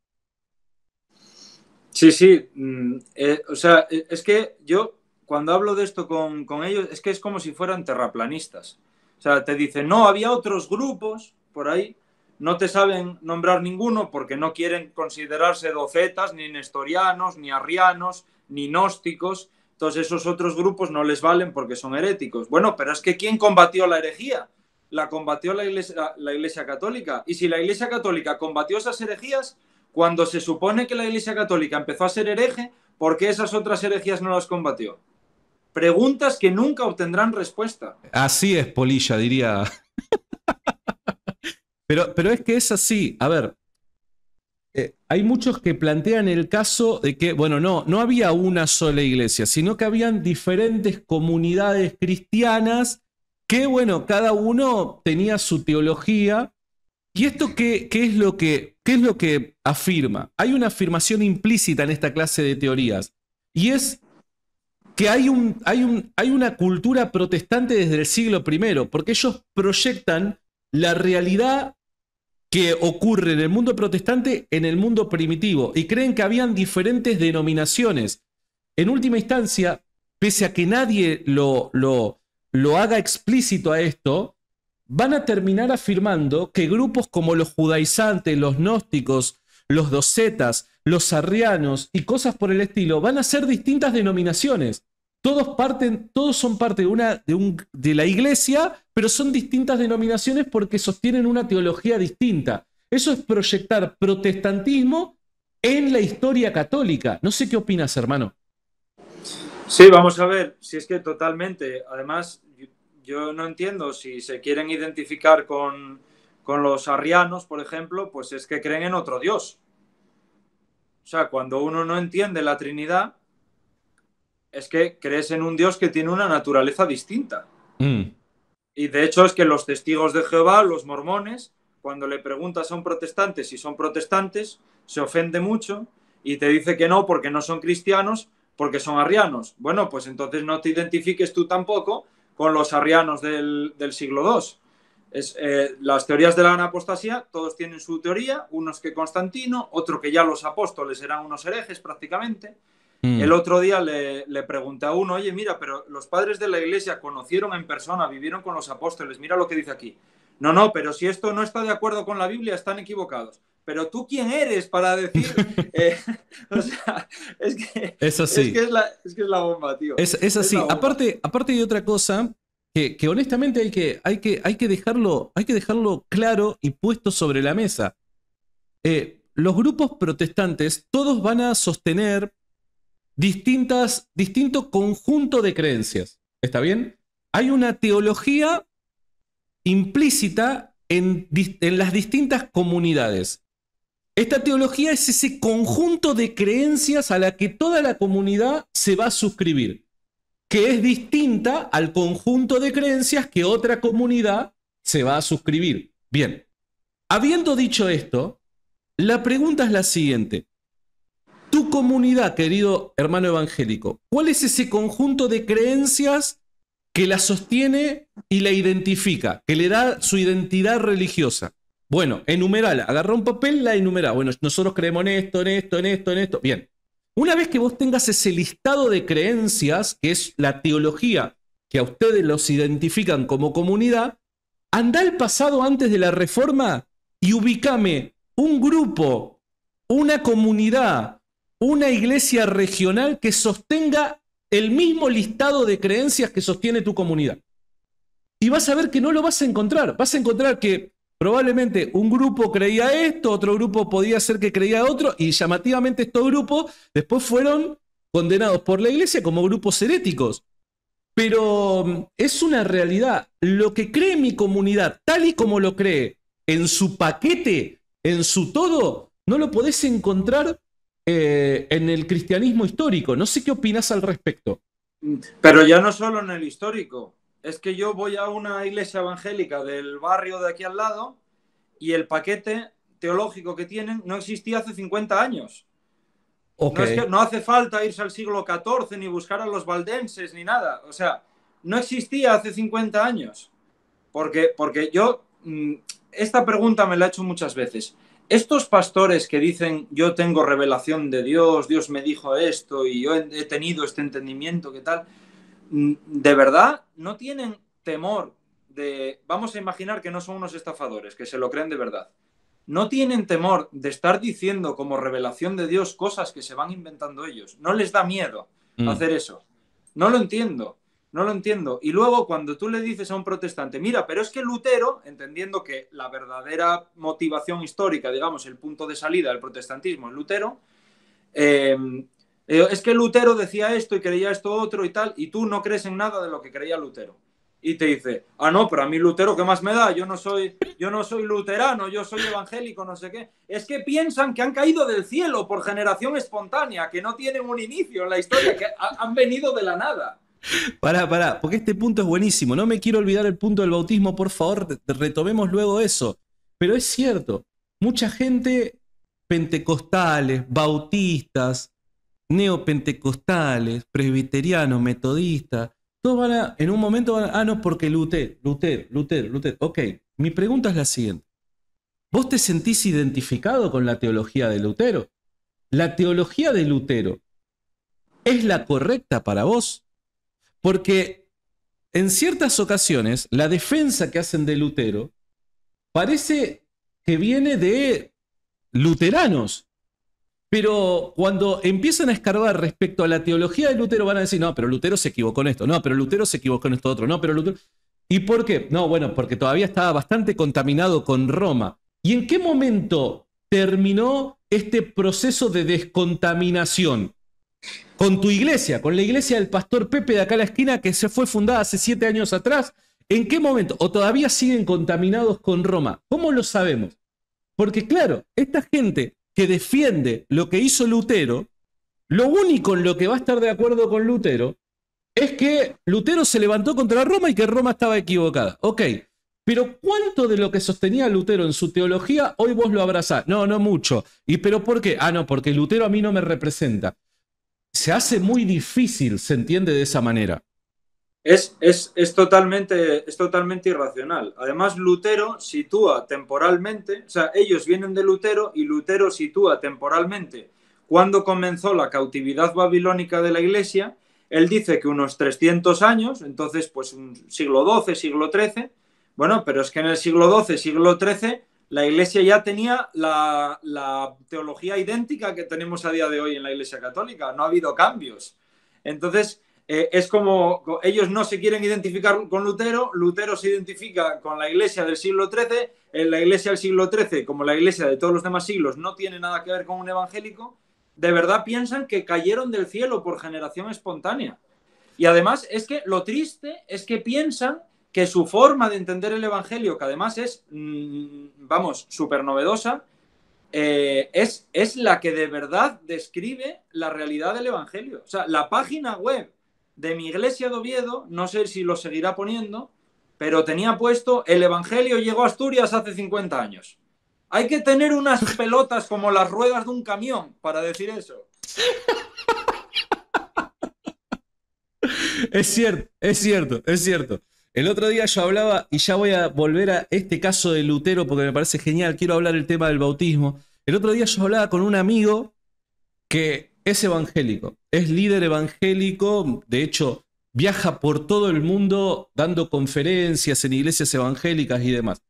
Speaker 2: Sí, sí. Mm, eh, o sea, eh, es que yo cuando hablo de esto con, con ellos, es que es como si fueran terraplanistas sea, te dicen, no, había otros grupos por ahí, no te saben nombrar ninguno porque no quieren considerarse docetas, ni nestorianos, ni arrianos, ni gnósticos. Entonces esos otros grupos no les valen porque son heréticos. Bueno, pero es que ¿quién combatió la herejía? La combatió la Iglesia, la iglesia Católica. Y si la Iglesia Católica combatió esas herejías, cuando se supone que la Iglesia Católica empezó a ser hereje, ¿por qué esas otras herejías no las combatió? Preguntas que nunca obtendrán respuesta.
Speaker 1: Así es, Polilla, diría. pero, pero es que es así. A ver, eh, hay muchos que plantean el caso de que, bueno, no, no había una sola iglesia, sino que habían diferentes comunidades cristianas que, bueno, cada uno tenía su teología. ¿Y esto qué, qué es lo que, qué es lo que afirma? Hay una afirmación implícita en esta clase de teorías, y es que hay, un, hay, un, hay una cultura protestante desde el siglo I, porque ellos proyectan la realidad que ocurre en el mundo protestante en el mundo primitivo y creen que habían diferentes denominaciones. En última instancia, pese a que nadie lo, lo, lo haga explícito a esto, van a terminar afirmando que grupos como los judaizantes, los gnósticos, los docetas, los sarrianos y cosas por el estilo, van a ser distintas denominaciones. Todos, parten, todos son parte de, una, de la iglesia, pero son distintas denominaciones porque sostienen una teología distinta. Eso es proyectar protestantismo en la historia católica. No sé qué opinas, hermano. Sí, vamos
Speaker 2: a ver, si es que totalmente. Además, yo no entiendo si se quieren identificar con, con los arrianos, por ejemplo, pues es que creen en otro Dios. O sea, cuando uno no entiende la Trinidad, es que crees en un Dios que tiene una naturaleza distinta. Mm. Y de hecho es que los testigos de Jehová, los mormones, cuando le preguntas son protestantes protestante si son protestantes, se ofende mucho y te dice que no porque no son cristianos, porque son arrianos. Bueno, pues entonces no te identifiques tú tampoco con los arrianos del, del siglo II. Eh, las teorías de la anapostasía, todos tienen su teoría, unos que Constantino, otro que ya los apóstoles eran unos herejes prácticamente. Mm. El otro día le, pregunta pregunté a uno, oye, mira, pero los padres de la iglesia conocieron en persona, vivieron con los apóstoles, mira lo que dice aquí. No, no, pero si esto no está de acuerdo con la Biblia, están equivocados. Pero tú quién eres para decir... Eh, es que, es, que es, la, bomba, tío. Es, así.
Speaker 1: Aparte, aparte de otra cosa, que, honestamente hay que, hay, que, hay, que dejarlo, hay que dejarlo claro y puesto sobre la mesa. Eh, los grupos protestantes todos van a sostener distintas, distinto conjunto de creencias. ¿Está bien? Hay una teología implícita en, en las distintas comunidades. Esta teología es ese conjunto de creencias a la que toda la comunidad se va a suscribir que es distinta al conjunto de creencias que otra comunidad se va a suscribir. Bien, habiendo dicho esto, la pregunta es la siguiente. Tu comunidad, querido hermano evangélico, ¿cuál es ese conjunto de creencias que la sostiene y la identifica, que le da su identidad religiosa? Bueno, enumerala, agarra un papel, la enumera. Bueno, nosotros creemos en esto, en esto, en esto, en esto. Bien, una vez que vos tengas ese listado de creencias, que es la teología que a ustedes los identifican como comunidad, anda al pasado antes de la reforma y ubícame un grupo, una comunidad, una iglesia regional que sostenga el mismo listado de creencias que sostiene tu comunidad. Y vas a ver que no lo vas a encontrar. Vas a encontrar que Probablemente un grupo creía esto, otro grupo podía ser que creía otro, y llamativamente estos grupos después fueron condenados por la iglesia como grupos heréticos. Pero mm, es una realidad. Lo que cree mi comunidad, tal y como lo cree, en su paquete, en su todo, no lo podés encontrar eh, en el cristianismo histórico. No sé qué opinas al respecto.
Speaker 2: Pero ya no solo en el histórico, es que yo voy a una iglesia evangélica del barrio de aquí al lado y el paquete teológico que tienen no existía hace 50 años. No, hace falta irse al siglo XIV ni buscar a los valdenses ni nada. O sea, no existía hace 50 años. Porque, porque yo, mm, esta pregunta me la he hecho muchas veces. Estos pastores que dicen yo tengo revelación de Dios, Dios me dijo esto y yo he tenido este entendimiento, ¿qué tal? Mm, de verdad no tienen temor de, vamos a imaginar que no son unos estafadores, que se lo creen de verdad. No tienen temor de estar diciendo como revelación de Dios cosas que se van inventando ellos. No les da miedo mm. hacer eso. No lo entiendo, no lo entiendo. Y luego cuando tú le dices a un protestante, mira, pero es que Lutero, entendiendo que la verdadera motivación histórica, digamos, el punto de salida del protestantismo es Lutero, eh, eh, es que Lutero decía esto y creía esto otro y tal, y tú no crees en nada de lo que creía Lutero. Y te dice, ah, no, pero a mí Lutero, ¿qué más me da? Yo no soy, yo no soy luterano, yo soy evangélico, no sé qué. Es que piensan que han caído del cielo por generación espontánea, que no tienen un inicio en la historia, que han venido de la nada.
Speaker 1: para para porque este punto es buenísimo. No me quiero olvidar el punto del bautismo, por favor, retomemos luego eso. Pero es cierto, mucha gente pentecostales, bautistas, neopentecostales, presbiterianos, metodistas, todos van a, en un momento van a, ah, no, porque Lutero, Lutero, Lutero, Lutero. Ok, mi pregunta es la siguiente. ¿Vos te sentís identificado con la teología de Lutero? ¿La teología de Lutero es la correcta para vos? Porque en ciertas ocasiones la defensa que hacen de Lutero parece que viene de luteranos pero cuando empiezan a escarbar respecto a la teología de Lutero, van a decir, no, pero Lutero se equivocó en esto, no, pero Lutero se equivocó en esto otro, no, pero Lutero... ¿Y por qué? No, bueno, porque todavía estaba bastante contaminado con Roma. ¿Y en qué momento terminó este proceso de descontaminación? Con tu iglesia, con la iglesia del pastor Pepe de acá a la esquina que se fue fundada hace siete años atrás. ¿En qué momento? ¿O todavía siguen contaminados con Roma? ¿Cómo lo sabemos? Porque claro, esta gente que defiende lo que hizo Lutero, lo único en lo que va a estar de acuerdo con Lutero es que Lutero se levantó contra Roma y que Roma estaba equivocada. Ok, pero ¿cuánto de lo que sostenía Lutero en su teología hoy vos lo abrazás? No, no mucho. ¿Y pero por qué? Ah, no, porque Lutero a mí no me representa. Se hace muy difícil, se entiende de esa manera.
Speaker 2: Es, totalmente, es totalmente irracional. Además, Lutero sitúa temporalmente, o sea, ellos vienen de Lutero y Lutero sitúa temporalmente cuando comenzó la cautividad babilónica de la Iglesia. Él dice que unos 300 años, entonces pues un siglo XII, siglo XIII. Bueno, pero es que en el siglo XII, siglo XIII, la Iglesia ya tenía la, la teología idéntica que tenemos a día de hoy en la Iglesia Católica. No ha habido cambios. Entonces, eh, es como ellos no se quieren identificar con Lutero, Lutero se identifica con la iglesia del siglo XIII, en la iglesia del siglo XIII, como la iglesia de todos los demás siglos, no tiene nada que ver con un evangélico, de verdad piensan que cayeron del cielo por generación espontánea. Y además es que lo triste es que piensan que su forma de entender el Evangelio, que además es, mm, vamos, súper novedosa, eh, es, es la que de verdad describe la realidad del Evangelio. O sea, la página web de mi iglesia de Oviedo, no sé si lo seguirá poniendo, pero tenía puesto el Evangelio llegó a Asturias hace 50 años. Hay que tener unas pelotas como las ruedas de un camión para decir eso.
Speaker 1: Es cierto, es cierto, es cierto. El otro día yo hablaba, y ya voy a volver a este caso de Lutero porque me parece genial, quiero hablar el tema del bautismo. El otro día yo hablaba con un amigo que es evangélico, es líder evangélico, de hecho viaja por todo el mundo dando conferencias en iglesias evangélicas y demás.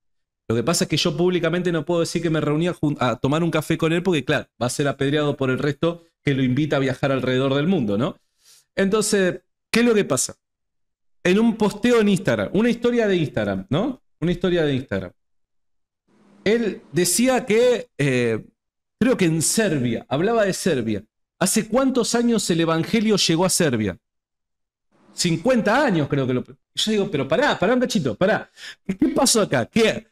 Speaker 1: Lo que pasa es que yo públicamente no puedo decir que me reunía a tomar un café con él porque, claro, va a ser apedreado por el resto que lo invita a viajar alrededor del mundo, ¿no? Entonces, ¿qué es lo que pasa? En un posteo en Instagram, una historia de Instagram, ¿no? Una historia de Instagram. Él decía que, eh, creo que en Serbia, hablaba de Serbia, ¿Hace cuántos años el Evangelio llegó a Serbia? 50 años creo que lo... Yo digo, pero pará, pará un cachito, pará. ¿Qué pasó acá? ¿Qué?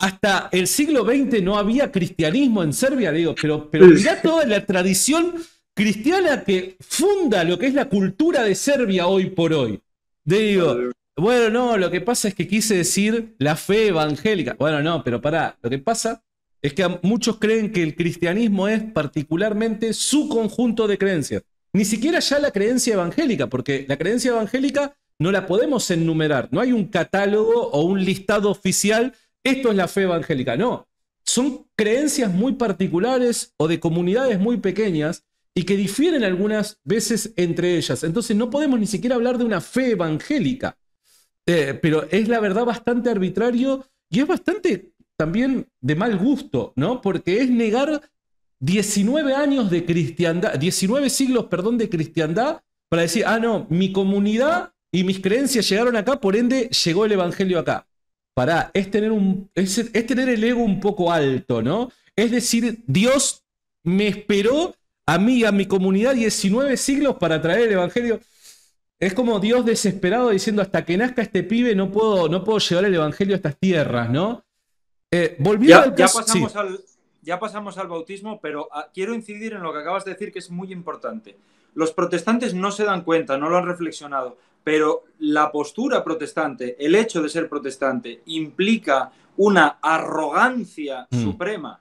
Speaker 1: Hasta el siglo XX no había cristianismo en Serbia, digo, pero, pero mirá toda la tradición cristiana que funda lo que es la cultura de Serbia hoy por hoy. Digo, bueno, no, lo que pasa es que quise decir la fe evangélica. Bueno, no, pero pará, lo que pasa es que muchos creen que el cristianismo es particularmente su conjunto de creencias. Ni siquiera ya la creencia evangélica, porque la creencia evangélica no la podemos enumerar. No hay un catálogo o un listado oficial, esto es la fe evangélica. No, son creencias muy particulares o de comunidades muy pequeñas y que difieren algunas veces entre ellas. Entonces no podemos ni siquiera hablar de una fe evangélica. Eh, pero es la verdad bastante arbitrario y es bastante también de mal gusto, ¿no? Porque es negar 19 años de cristiandad, 19 siglos, perdón, de cristiandad para decir, ah, no, mi comunidad y mis creencias llegaron acá, por ende llegó el evangelio acá. Para es tener, un, es, tener el ego un poco alto, ¿no? Es decir, Dios me esperó a mí, a mi comunidad, 19 siglos para traer el evangelio. Es como Dios desesperado diciendo, hasta que nazca este pibe no puedo, no puedo llevar el evangelio a estas tierras, ¿no? Eh, ya, pasamos
Speaker 2: al, ya pasamos al bautismo, pero ah, quiero incidir en lo que acabas de decir que es muy importante. Los protestantes no se dan cuenta, no lo han reflexionado, pero la postura protestante, el hecho de ser protestante, implica una arrogancia mm. suprema,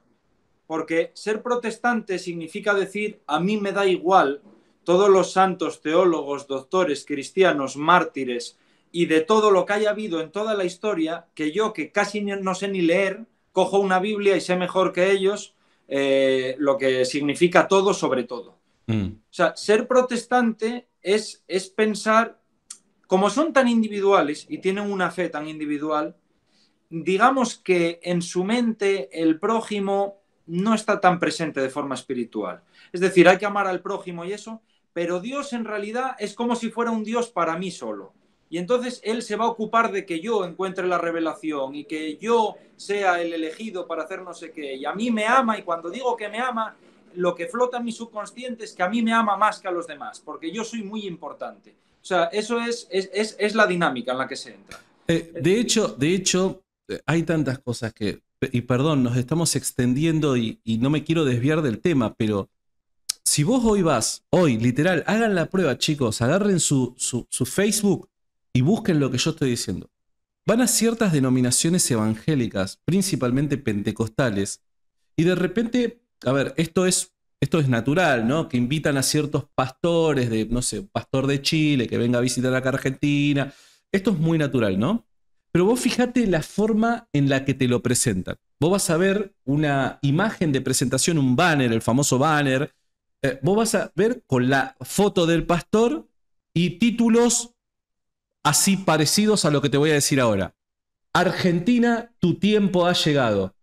Speaker 2: porque ser protestante significa decir, a mí me da igual todos los santos, teólogos, doctores, cristianos, mártires, y de todo lo que haya habido en toda la historia, que yo que casi no sé ni leer, cojo una Biblia y sé mejor que ellos eh, lo que significa todo sobre todo. Mm. O sea, ser protestante es, es pensar, como son tan individuales y tienen una fe tan individual, digamos que en su mente el prójimo no está tan presente de forma espiritual. Es decir, hay que amar al prójimo y eso, pero Dios en realidad es como si fuera un Dios para mí solo. Y entonces Él se va a ocupar de que yo encuentre la revelación y que yo sea el elegido para hacer no sé qué. Y a mí me ama y cuando digo que me ama, lo que flota en mi subconsciente es que a mí me ama más que a los demás, porque yo soy muy importante. O sea, eso es, es, es, la dinámica en la que se entra.
Speaker 1: Eh, de, hecho, de hecho, eh, hay tantas cosas que, y perdón, nos estamos extendiendo y, no me quiero desviar del tema, pero si vos hoy vas, hoy, literal, hagan la prueba, chicos, agarren su, su, su Facebook y busquen lo que yo estoy diciendo. Van a ciertas denominaciones evangélicas, principalmente pentecostales, y de repente, a ver, esto es, esto es natural, ¿no? Que invitan a ciertos pastores de, no sé, pastor de Chile que venga a visitar acá Argentina. Esto es muy natural, ¿no? Pero vos fíjate la forma en la que te lo presentan. Vos vas a ver una imagen de presentación, un banner, el famoso banner. Eh, vos vas a ver con la foto del pastor y títulos así parecidos a lo que te voy a decir ahora. Argentina, tu tiempo ha llegado.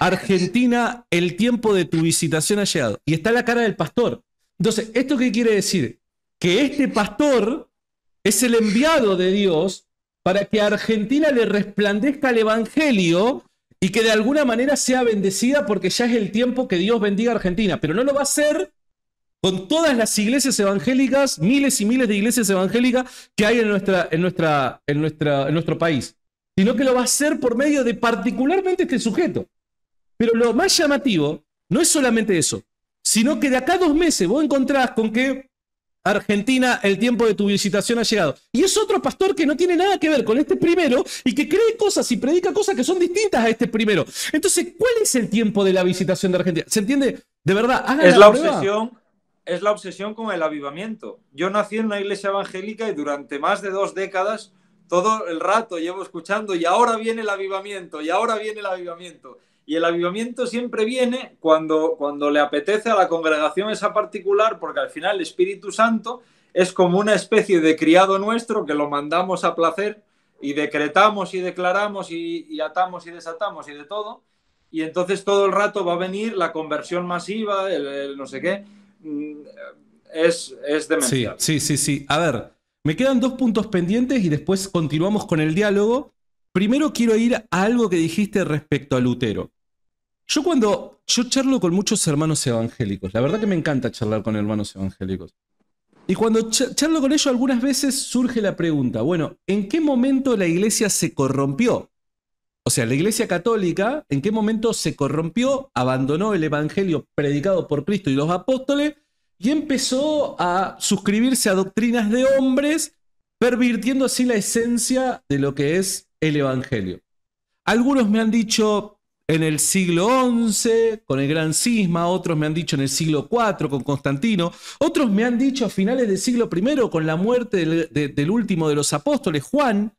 Speaker 1: Argentina, el tiempo de tu visitación ha llegado. Y está la cara del pastor. Entonces, ¿esto qué quiere decir? Que este pastor es el enviado de Dios para que a Argentina le resplandezca el Evangelio y que de alguna manera sea bendecida porque ya es el tiempo que Dios bendiga a Argentina. Pero no lo va a hacer con todas las iglesias evangélicas, miles y miles de iglesias evangélicas que hay en, nuestra, en, nuestra, en, nuestra, en nuestro país, sino que lo va a hacer por medio de particularmente este sujeto. Pero lo más llamativo no es solamente eso, sino que de acá dos meses vos encontrás con que Argentina, el tiempo de tu visitación ha llegado. Y es otro pastor que no tiene nada que ver con este primero y que cree cosas y predica cosas que son distintas a este primero. Entonces, ¿cuál es el tiempo de la visitación de Argentina? ¿Se entiende? De verdad, hagan es la, la obsesión,
Speaker 2: es la obsesión con el avivamiento. Yo nací en una iglesia evangélica y durante más de dos décadas todo el rato llevo escuchando y ahora viene el avivamiento, y ahora viene el avivamiento. Y el avivamiento siempre viene cuando, cuando le apetece a la congregación esa particular, porque al final el Espíritu Santo es como una especie de criado nuestro que lo mandamos a placer y decretamos y declaramos y, atamos y desatamos y de todo. Y entonces todo el rato va a venir la conversión masiva, el no sé qué. Mm, es, es Sí,
Speaker 1: sí, sí, sí. A ver, me quedan dos puntos pendientes y después continuamos con el diálogo. Primero quiero ir a algo que dijiste respecto a Lutero. Yo cuando yo charlo con muchos hermanos evangélicos, la verdad que me encanta charlar con hermanos evangélicos. Y cuando charlo con ellos algunas veces surge la pregunta, bueno, ¿en qué momento la iglesia se corrompió? O sea, la Iglesia Católica, ¿en qué momento se corrompió, abandonó el Evangelio predicado por Cristo y los apóstoles y empezó a suscribirse a doctrinas de hombres, pervirtiendo así la esencia de lo que es el Evangelio? Algunos me han dicho en el siglo XI, con el gran cisma, otros me han dicho en el siglo IV, con Constantino, otros me han dicho a finales del siglo I, con la muerte del, del último de los apóstoles, Juan,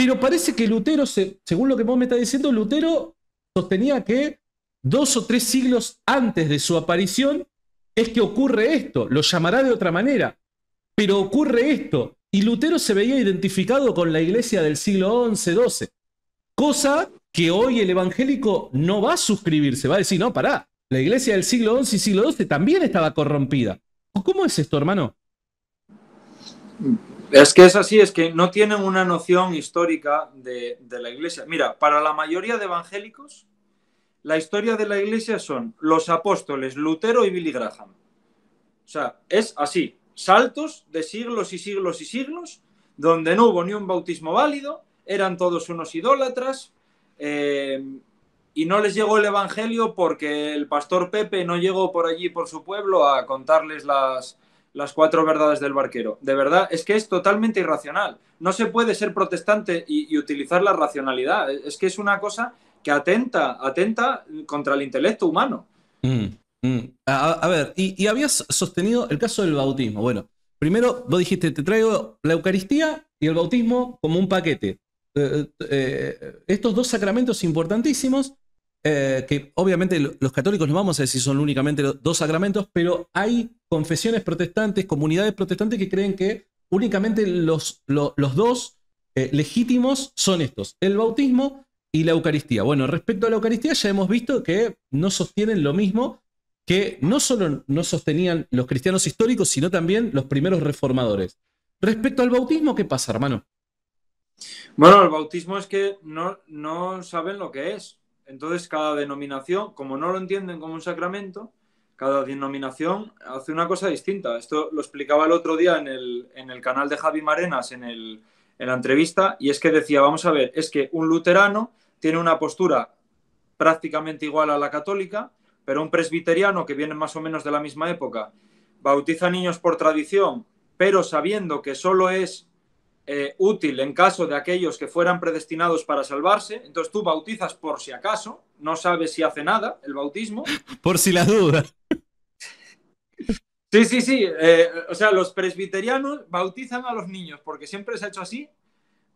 Speaker 1: pero parece que Lutero, según lo que vos me estás diciendo, Lutero sostenía que dos o tres siglos antes de su aparición es que ocurre esto, lo llamará de otra manera, pero ocurre esto. Y Lutero se veía identificado con la iglesia del siglo XI, XII, cosa que hoy el evangélico no va a suscribirse, va a decir, no, pará, la iglesia del siglo XI y siglo XII también estaba corrompida. ¿Cómo es esto, hermano?
Speaker 2: Es que es así, es que no tienen una noción histórica de, la iglesia. Mira, para la mayoría de evangélicos, la historia de la iglesia son los apóstoles Lutero y Billy Graham. O sea, es así, saltos de siglos y siglos y siglos, donde no hubo ni un bautismo válido, eran todos unos idólatras, eh, y no les llegó el Evangelio porque el pastor Pepe no llegó por allí, por su pueblo, a contarles las, las cuatro verdades del barquero. De verdad, es que es totalmente irracional. No se puede ser protestante y, utilizar la racionalidad. Es que es una cosa que atenta, atenta contra el intelecto humano. Mm, mm.
Speaker 1: A, ver, y, habías sostenido el caso del bautismo. Bueno, primero vos dijiste, te traigo la Eucaristía y el bautismo como un paquete. Eh, eh, eh, estos dos sacramentos importantísimos eh, que obviamente los católicos no vamos a decir son únicamente dos sacramentos, pero hay confesiones protestantes, comunidades protestantes que creen que únicamente los, los, dos eh, legítimos son estos, el bautismo y la Eucaristía. Bueno, respecto a la Eucaristía ya hemos visto que no sostienen lo mismo que no solo no sostenían los cristianos históricos, sino también los primeros reformadores. Respecto al bautismo, ¿qué pasa, hermano? Bueno, el
Speaker 2: bautismo es que no, no saben lo que es. Entonces, cada denominación, como no lo entienden como un sacramento, cada denominación hace una cosa distinta. Esto lo explicaba el otro día en el, canal de Javi Marenas, en, en la entrevista, y es que decía, vamos a ver, es que un luterano tiene una postura prácticamente igual a la católica, pero un presbiteriano que viene más o menos de la misma época, bautiza niños por tradición, pero sabiendo que solo es eh, útil en caso de aquellos que fueran predestinados para salvarse. Entonces tú bautizas por si acaso, no sabes si hace nada el bautismo.
Speaker 1: Por si la duda.
Speaker 2: Sí, sí, sí. Eh, o sea, los presbiterianos bautizan a los niños porque siempre se ha hecho así,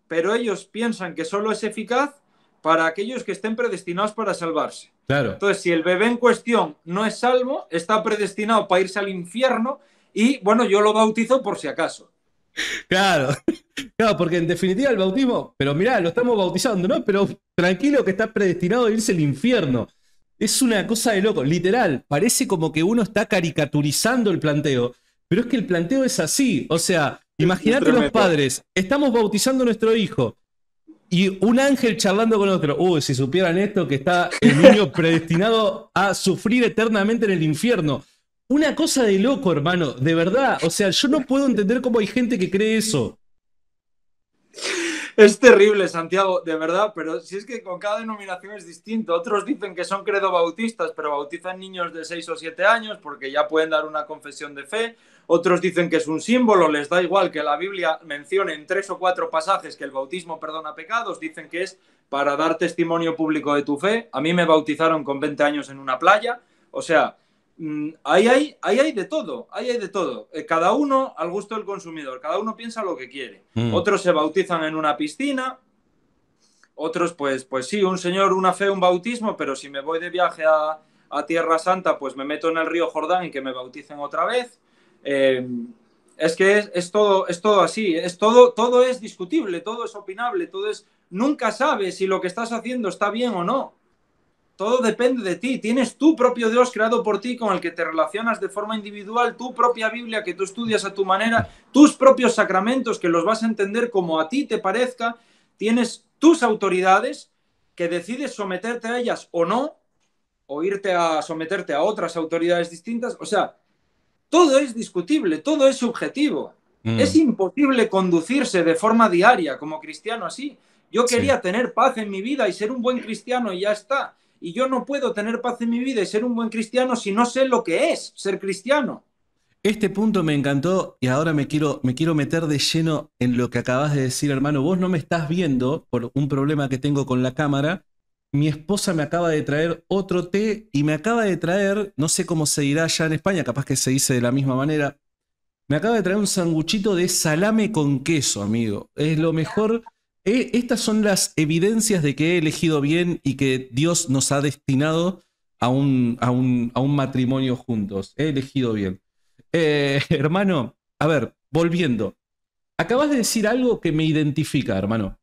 Speaker 2: pero ellos piensan que solo es eficaz para aquellos que estén predestinados para salvarse. Claro. Entonces, si el bebé en cuestión no es salvo, está predestinado para irse al infierno y, bueno, yo lo bautizo por si acaso.
Speaker 1: Claro, claro, porque en definitiva el bautismo, pero mirá, lo estamos bautizando, ¿no? Pero tranquilo que está predestinado a irse al infierno. Es una cosa de loco, literal, parece como que uno está caricaturizando el planteo, pero es que el planteo es así, o sea, imagínate los padres, estamos bautizando a nuestro hijo y un ángel charlando con otro, uy, si supieran esto que está el niño predestinado a sufrir eternamente en el infierno. Una cosa de loco, hermano, de verdad. O sea, yo no puedo entender cómo hay gente que cree eso.
Speaker 2: Es terrible, Santiago, de verdad, pero si es que con cada denominación es distinto. Otros dicen que son credo bautistas, pero bautizan niños de 6 o 7 años porque ya pueden dar una confesión de fe. Otros dicen que es un símbolo, les da igual que la Biblia mencione en tres o cuatro pasajes que el bautismo perdona pecados, dicen que es para dar testimonio público de tu fe. A mí me bautizaron con 20 años en una playa, o sea, Mm, ahí hay, de todo, ahí hay de todo. Eh, cada uno al gusto del consumidor, cada uno piensa lo que quiere. Mm. Otros se bautizan en una piscina, otros pues, pues sí, un señor, una fe, un bautismo, pero si me voy de viaje a, Tierra Santa, pues me meto en el río Jordán y que me bauticen otra vez. Eh, es que es, todo, es todo así, es todo, todo es discutible, todo es opinable, todo es... Nunca sabes si lo que estás haciendo está bien o no. Todo depende de ti. Tienes tu propio Dios creado por ti con el que te relacionas de forma individual, tu propia Biblia que tú estudias a tu manera, tus propios sacramentos que los vas a entender como a ti te parezca. Tienes tus autoridades que decides someterte a ellas o no, o irte a someterte a otras autoridades distintas. O sea, todo es discutible, todo es subjetivo. Mm. Es imposible conducirse de forma diaria como cristiano así. Yo quería tener paz en mi vida y ser un buen cristiano y ya está. Y yo no puedo tener paz en mi vida y ser un buen cristiano si no sé lo que es ser cristiano.
Speaker 1: Este punto me encantó y ahora me quiero, me quiero meter de lleno en lo que acabas de decir, hermano. Vos no me estás viendo por un problema que tengo con la cámara. Mi esposa me acaba de traer otro té y me acaba de traer, no sé cómo se dirá allá en España, capaz que se dice de la misma manera, me acaba de traer un sanguchito de salame con queso, amigo. Es lo mejor eh, estas son las evidencias de que he elegido bien y que Dios nos ha destinado a un, a un, matrimonio juntos. He elegido bien. Eh, hermano, a ver, volviendo. Acabas de decir algo que me identifica, hermano.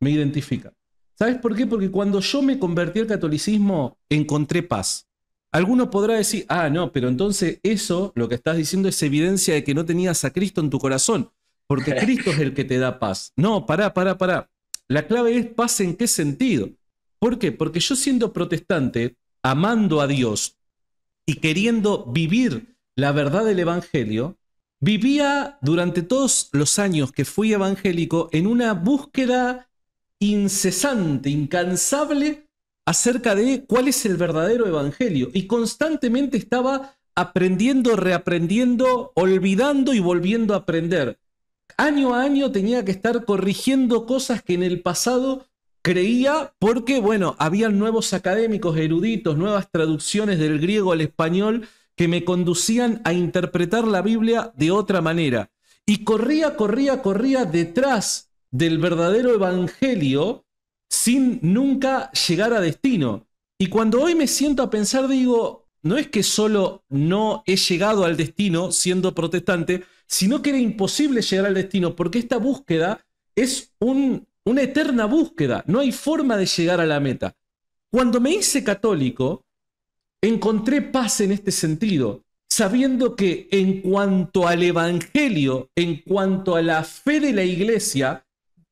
Speaker 1: Me identifica. ¿Sabes por qué? Porque cuando yo me convertí al catolicismo, encontré paz. Alguno podrá decir, ah, no, pero entonces eso, lo que estás diciendo, es evidencia de que no tenías a Cristo en tu corazón porque Cristo es el que te da paz. No, pará, pará, pará. La clave es paz en qué sentido. ¿Por qué? Porque yo siendo protestante, amando a Dios y queriendo vivir la verdad del Evangelio, vivía durante todos los años que fui evangélico en una búsqueda incesante, incansable acerca de cuál es el verdadero Evangelio. Y constantemente estaba aprendiendo, reaprendiendo, olvidando y volviendo a aprender año a año tenía que estar corrigiendo cosas que en el pasado creía porque, bueno, habían nuevos académicos, eruditos, nuevas traducciones del griego al español que me conducían a interpretar la Biblia de otra manera. Y corría, corría, corría detrás del verdadero evangelio sin nunca llegar a destino. Y cuando hoy me siento a pensar, digo, no es que solo no he llegado al destino siendo protestante, sino que era imposible llegar al destino, porque esta búsqueda es una eterna búsqueda, no hay forma de llegar a la meta. Cuando me hice católico, encontré paz en este sentido, sabiendo que en cuanto al Evangelio, en cuanto a la fe de la iglesia,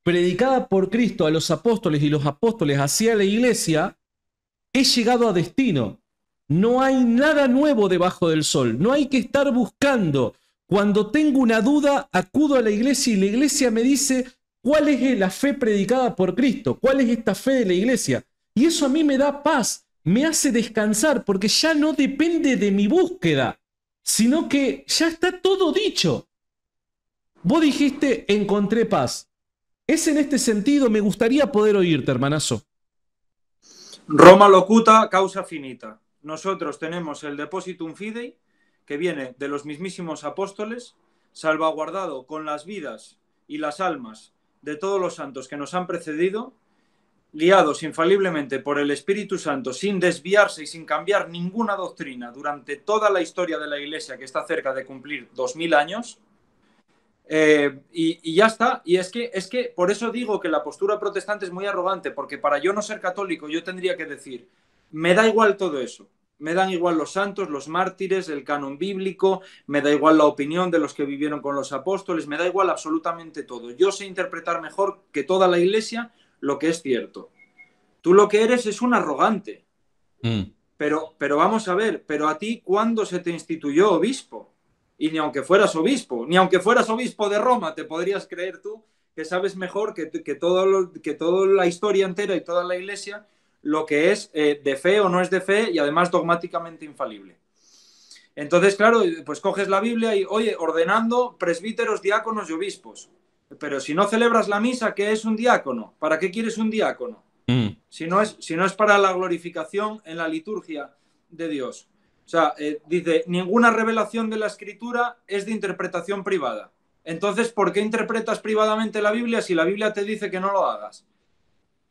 Speaker 1: predicada por Cristo a los apóstoles y los apóstoles hacia la iglesia, he llegado a destino. No hay nada nuevo debajo del sol, no hay que estar buscando, cuando tengo una duda, acudo a la iglesia y la iglesia me dice cuál es la fe predicada por Cristo, cuál es esta fe de la iglesia. Y eso a mí me da paz, me hace descansar, porque ya no depende de mi búsqueda, sino que ya está todo dicho. Vos dijiste, encontré paz. Es en este sentido, me gustaría poder oírte, hermanazo.
Speaker 2: Roma locuta, causa finita. Nosotros tenemos el depositum fidei, que viene de los mismísimos apóstoles, salvaguardado con las vidas y las almas de todos los santos que nos han precedido, guiados infaliblemente por el Espíritu Santo, sin desviarse y sin cambiar ninguna doctrina durante toda la historia de la Iglesia, que está cerca de cumplir dos mil años, eh, y, y, ya está. Y es que, es que por eso digo que la postura protestante es muy arrogante, porque para yo no ser católico yo tendría que decir, me da igual todo eso me dan igual los santos, los mártires, el canon bíblico, me da igual la opinión de los que vivieron con los apóstoles, me da igual absolutamente todo. Yo sé interpretar mejor que toda la iglesia lo que es cierto. Tú lo que eres es un arrogante. Mm. Pero, pero vamos a ver, pero a ti, ¿cuándo se te instituyó obispo? Y ni aunque fueras obispo, ni aunque fueras obispo de Roma, te podrías creer tú que sabes mejor que, que, todo que toda la historia entera y toda la iglesia lo que es eh, de fe o no es de fe y además dogmáticamente infalible. Entonces, claro, pues coges la Biblia y, oye, ordenando presbíteros, diáconos y obispos. Pero si no celebras la misa, ¿qué es un diácono? ¿Para qué quieres un diácono? Mm. Si, no es, si no es para la glorificación en la liturgia de Dios. O sea, eh, dice, ninguna revelación de la escritura es de interpretación privada. Entonces, ¿por qué interpretas privadamente la Biblia si la Biblia te dice que no lo hagas?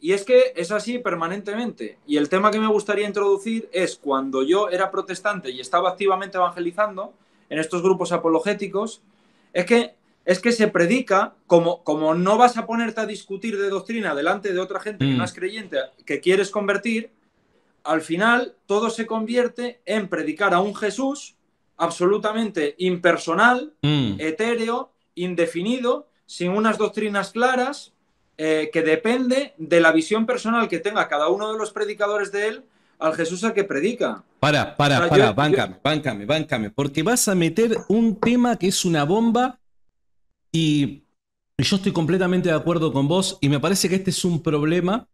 Speaker 2: Y es que es así permanentemente. Y el tema que me gustaría introducir es cuando yo era protestante y estaba activamente evangelizando en estos grupos apologéticos, es que, es que se predica como, como no vas a ponerte a discutir de doctrina delante de otra gente mm. más que creyente, que quieres convertir, al final todo se convierte en predicar a un Jesús absolutamente impersonal, mm. etéreo, indefinido, sin unas doctrinas claras, eh, que depende de la visión personal que tenga cada uno de los predicadores de él al Jesús al que predica.
Speaker 1: Para, para, para, báncame, báncame, báncame, porque vas a meter un tema que es una bomba y yo estoy completamente de acuerdo con vos y me parece que este es un problema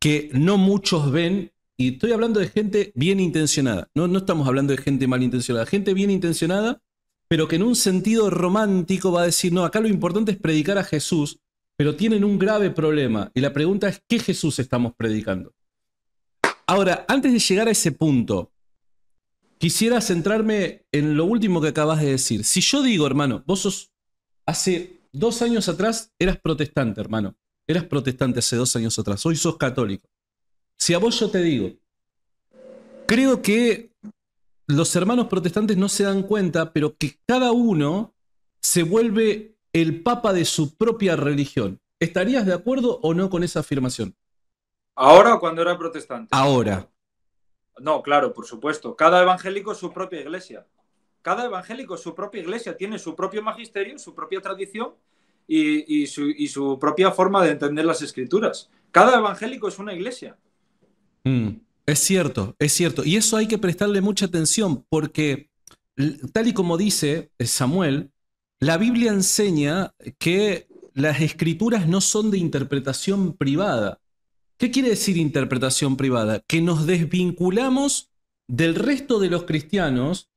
Speaker 1: que no muchos ven y estoy hablando de gente bien intencionada, no, no estamos hablando de gente malintencionada, gente bien intencionada, pero que en un sentido romántico va a decir, no, acá lo importante es predicar a Jesús pero tienen un grave problema. Y la pregunta es, ¿qué Jesús estamos predicando? Ahora, antes de llegar a ese punto, quisiera centrarme en lo último que acabas de decir. Si yo digo, hermano, vos sos, hace dos años atrás eras protestante, hermano. Eras protestante hace dos años atrás, hoy sos católico. Si a vos yo te digo, creo que los hermanos protestantes no se dan cuenta, pero que cada uno se vuelve el papa de su propia religión. ¿Estarías de acuerdo o no con esa afirmación?
Speaker 2: ¿Ahora o cuando era protestante? Ahora. No, claro, por supuesto. Cada evangélico es su propia iglesia. Cada evangélico es su propia iglesia, tiene su propio magisterio, su propia tradición y, su, propia forma de entender las escrituras. Cada evangélico es una iglesia.
Speaker 1: Mm, es cierto, es cierto. Y eso hay que prestarle mucha atención porque, tal y como dice Samuel, la Biblia enseña que las escrituras no son de interpretación privada. ¿Qué quiere decir interpretación privada? Que nos desvinculamos del resto de los cristianos,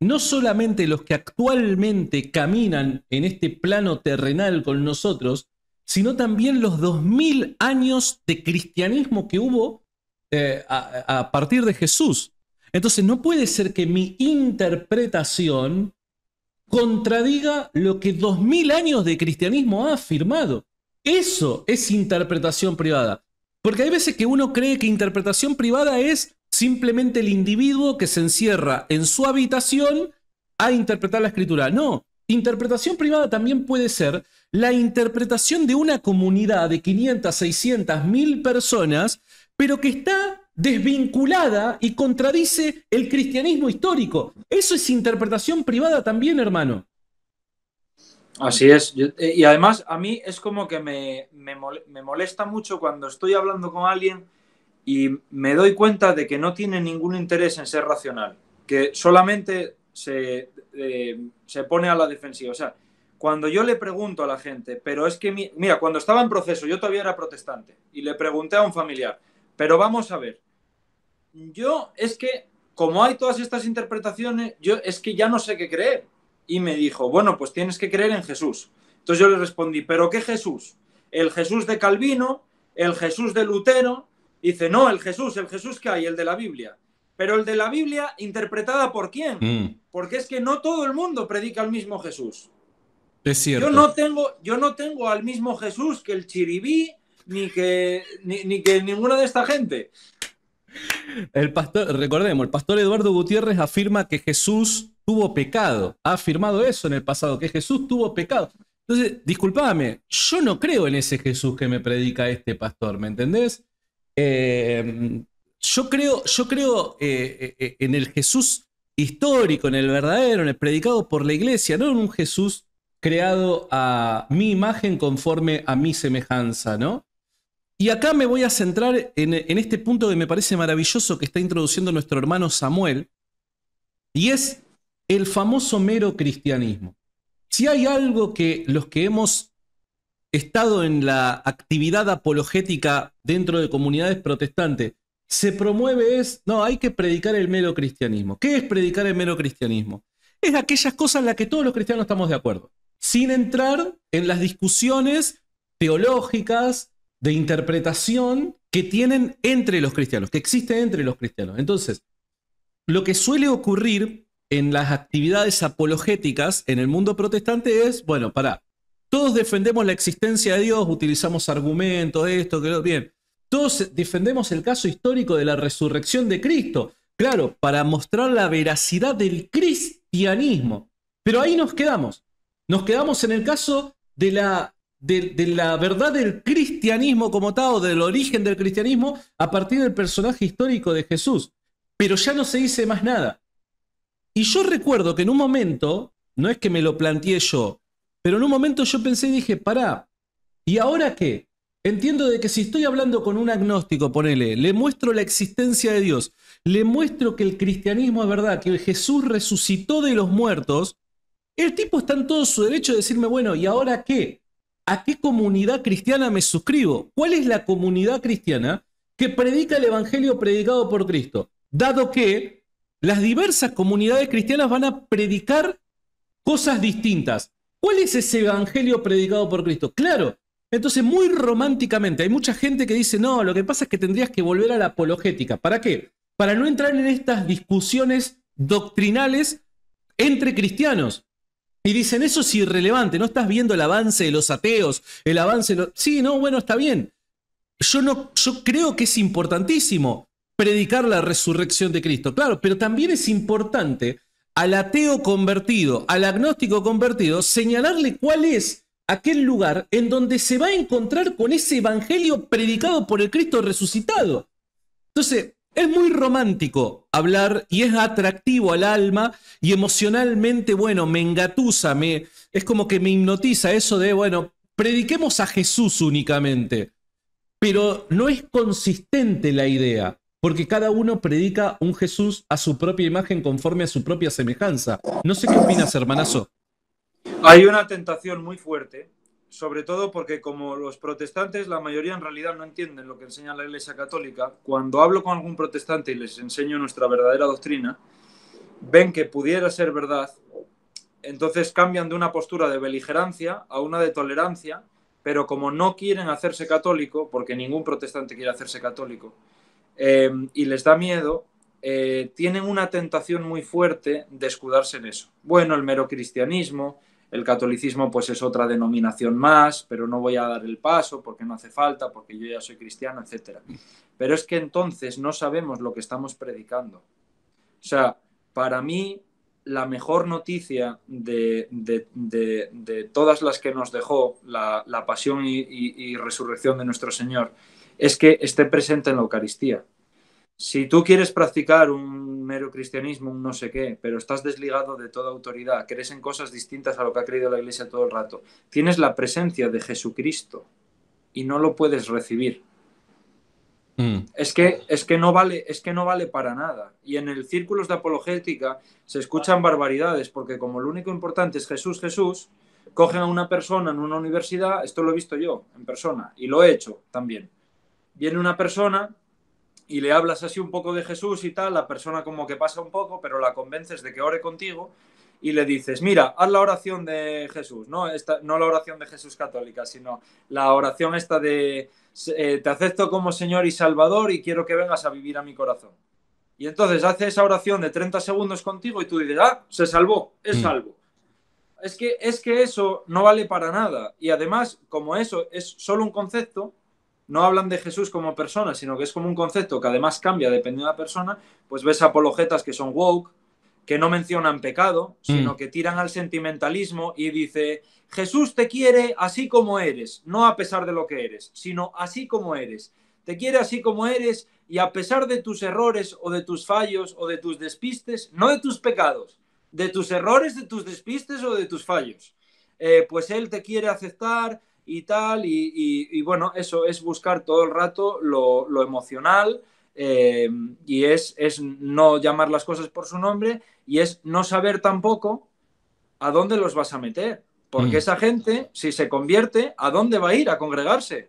Speaker 1: no solamente los que actualmente caminan en este plano terrenal con nosotros, sino también los 2000 años de cristianismo que hubo eh, a partir de Jesús. Entonces no puede ser que mi interpretación contradiga lo que dos mil años de cristianismo ha afirmado. Eso es interpretación privada. Porque hay veces que uno cree que interpretación privada es simplemente el individuo que se encierra en su habitación a interpretar la escritura. No, interpretación privada también puede ser la interpretación de una comunidad de 500, 600, 1000 personas, pero que está desvinculada y contradice el cristianismo histórico. Eso es interpretación privada también, hermano. Así es. Eh, y además
Speaker 2: a mí es como que me, me, molesta mucho cuando estoy hablando con alguien y me doy cuenta de que no tiene ningún interés en ser racional, que solamente se, eh, se pone a la defensiva. O sea, cuando yo le pregunto a la gente, pero es que, mi, mira, cuando estaba en proceso, yo todavía era protestante, y le pregunté a un familiar, pero vamos a ver, yo es que, como hay todas estas interpretaciones, yo es que ya no sé qué creer. Y me dijo, bueno, pues tienes que creer en Jesús. Entonces yo le respondí, ¿pero qué Jesús? ¿El Jesús de Calvino? ¿El Jesús de Lutero? Y dice, no, el Jesús, el Jesús que hay, el de la Biblia. Pero el de la Biblia, ¿interpretada por quién? Mm. Porque es que no todo el mundo predica al mismo Jesús.
Speaker 1: Es cierto. Yo no
Speaker 2: tengo, yo no tengo al mismo Jesús que el Chiribí, ni que, ni que ninguna de esta gente.
Speaker 1: El pastor, recordemos, el pastor Eduardo Gutiérrez afirma que Jesús tuvo pecado. Ha afirmado eso en el pasado, que Jesús tuvo pecado. Entonces, discúlpame, yo no creo en ese Jesús que me predica este pastor, ¿me entendés? Eh, yo creo, yo creo eh, eh, en el Jesús histórico, en el verdadero, en el predicado por la iglesia, no en un Jesús creado a mi imagen conforme a mi semejanza, ¿no? Y acá me voy a centrar en, este punto que me parece maravilloso que está introduciendo nuestro hermano Samuel, y es el famoso mero cristianismo. Si hay algo que los que hemos estado en la actividad apologética dentro de comunidades protestantes se promueve es, no, hay que predicar el mero cristianismo. ¿Qué es predicar el mero cristianismo? Es aquellas cosas en las que todos los cristianos estamos de acuerdo, sin entrar en las discusiones teológicas de interpretación que tienen entre los cristianos, que existe entre los cristianos. Entonces, lo que suele ocurrir en las actividades apologéticas en el mundo protestante es, bueno, para, todos defendemos la existencia de Dios, utilizamos argumentos, esto, que bien. Todos defendemos el caso histórico de la resurrección de Cristo, claro, para mostrar la veracidad del cristianismo. Pero ahí nos quedamos. Nos quedamos en el caso de la de, la verdad del cristianismo como tal, o del origen del cristianismo, a partir del personaje histórico de Jesús. Pero ya no se dice más nada. Y yo recuerdo que en un momento, no es que me lo planteé yo, pero en un momento yo pensé y dije, pará, ¿y ahora qué? Entiendo de que si estoy hablando con un agnóstico, ponele, le muestro la existencia de Dios, le muestro que el cristianismo es verdad, que Jesús resucitó de los muertos, el tipo está en todo su derecho de decirme, bueno, ¿y ahora qué? ¿A qué comunidad cristiana me suscribo? ¿Cuál es la comunidad cristiana que predica el Evangelio predicado por Cristo? Dado que las diversas comunidades cristianas van a predicar cosas distintas. ¿Cuál es ese Evangelio predicado por Cristo? Claro, entonces, muy románticamente, hay mucha gente que dice, no, lo que pasa es que tendrías que volver a la apologética. ¿Para qué? Para no entrar en estas discusiones doctrinales entre cristianos. Y dicen, eso es irrelevante, no estás viendo el avance de los ateos, el avance de los... Sí, no, bueno, está bien. Yo, no, yo creo que es importantísimo predicar la resurrección de Cristo, claro, pero también es importante al ateo convertido, al agnóstico convertido, señalarle cuál es aquel lugar en donde se va a encontrar con ese evangelio predicado por el Cristo resucitado. Entonces, es muy romántico hablar y es atractivo al alma y emocionalmente, bueno, me engatusa, me, es como que me hipnotiza eso de, bueno, prediquemos a Jesús únicamente. Pero no es consistente la idea, porque cada uno predica un Jesús a su propia imagen conforme a su propia semejanza. No sé qué opinas, hermanazo.
Speaker 2: Hay una tentación muy fuerte sobre todo porque como los protestantes, la mayoría en realidad no entienden lo que enseña la Iglesia Católica, cuando hablo con algún protestante y les enseño nuestra verdadera doctrina, ven que pudiera ser verdad, entonces cambian de una postura de beligerancia a una de tolerancia, pero como no quieren hacerse católico, porque ningún protestante quiere hacerse católico, em, y les da miedo, eh, tienen una tentación muy fuerte de escudarse en eso. Bueno, el mero cristianismo, el catolicismo pues es otra denominación más, pero no voy a dar el paso porque no hace falta, porque yo ya soy cristiano, etc. Pero es que entonces no sabemos lo que estamos predicando. O sea, para mí la mejor noticia de, todas las que nos dejó la, pasión y, y resurrección de nuestro Señor es que esté presente en la Eucaristía si tú quieres practicar un mero cristianismo, un no sé qué, pero estás desligado de toda autoridad, crees en cosas distintas a lo que ha creído la Iglesia todo el rato, tienes la presencia de Jesucristo y no lo puedes recibir. Mm. Es, que, es, que no vale, es que no vale para nada. Y en el círculo de apologética se escuchan barbaridades, porque como lo único importante es Jesús, Jesús, cogen a una persona en una universidad, esto lo he visto yo en persona y lo he hecho también. Viene una persona y le hablas así un poco de Jesús y tal, la persona como que pasa un poco, pero la convences de que ore contigo y le dices, mira, haz la oración de Jesús, no, esta, no la oración de Jesús católica, sino la oración esta de, eh, te acepto como Señor y Salvador y quiero que vengas a vivir a mi corazón. Y entonces hace esa oración de 30 segundos contigo y tú dices, ah, se salvó, es mm. salvo. Es que, es que eso no vale para nada. Y además, como eso es solo un concepto, no hablan de Jesús como persona, sino que es como un concepto que además cambia dependiendo de la persona, pues ves apologetas que son woke, que no mencionan pecado, sino mm. que tiran al sentimentalismo y dice, Jesús te quiere así como eres, no a pesar de lo que eres, sino así como eres. Te quiere así como eres y a pesar de tus errores o de tus fallos o de tus despistes, no de tus pecados, de tus errores, de tus despistes o de tus fallos. Eh, pues Él te quiere aceptar, y tal, y, bueno, eso es buscar todo el rato lo, emocional. Eh, y es, es no llamar las cosas por su nombre y es no saber tampoco a dónde los vas a meter. Porque mm. esa gente, si se convierte, ¿a dónde va a ir a congregarse?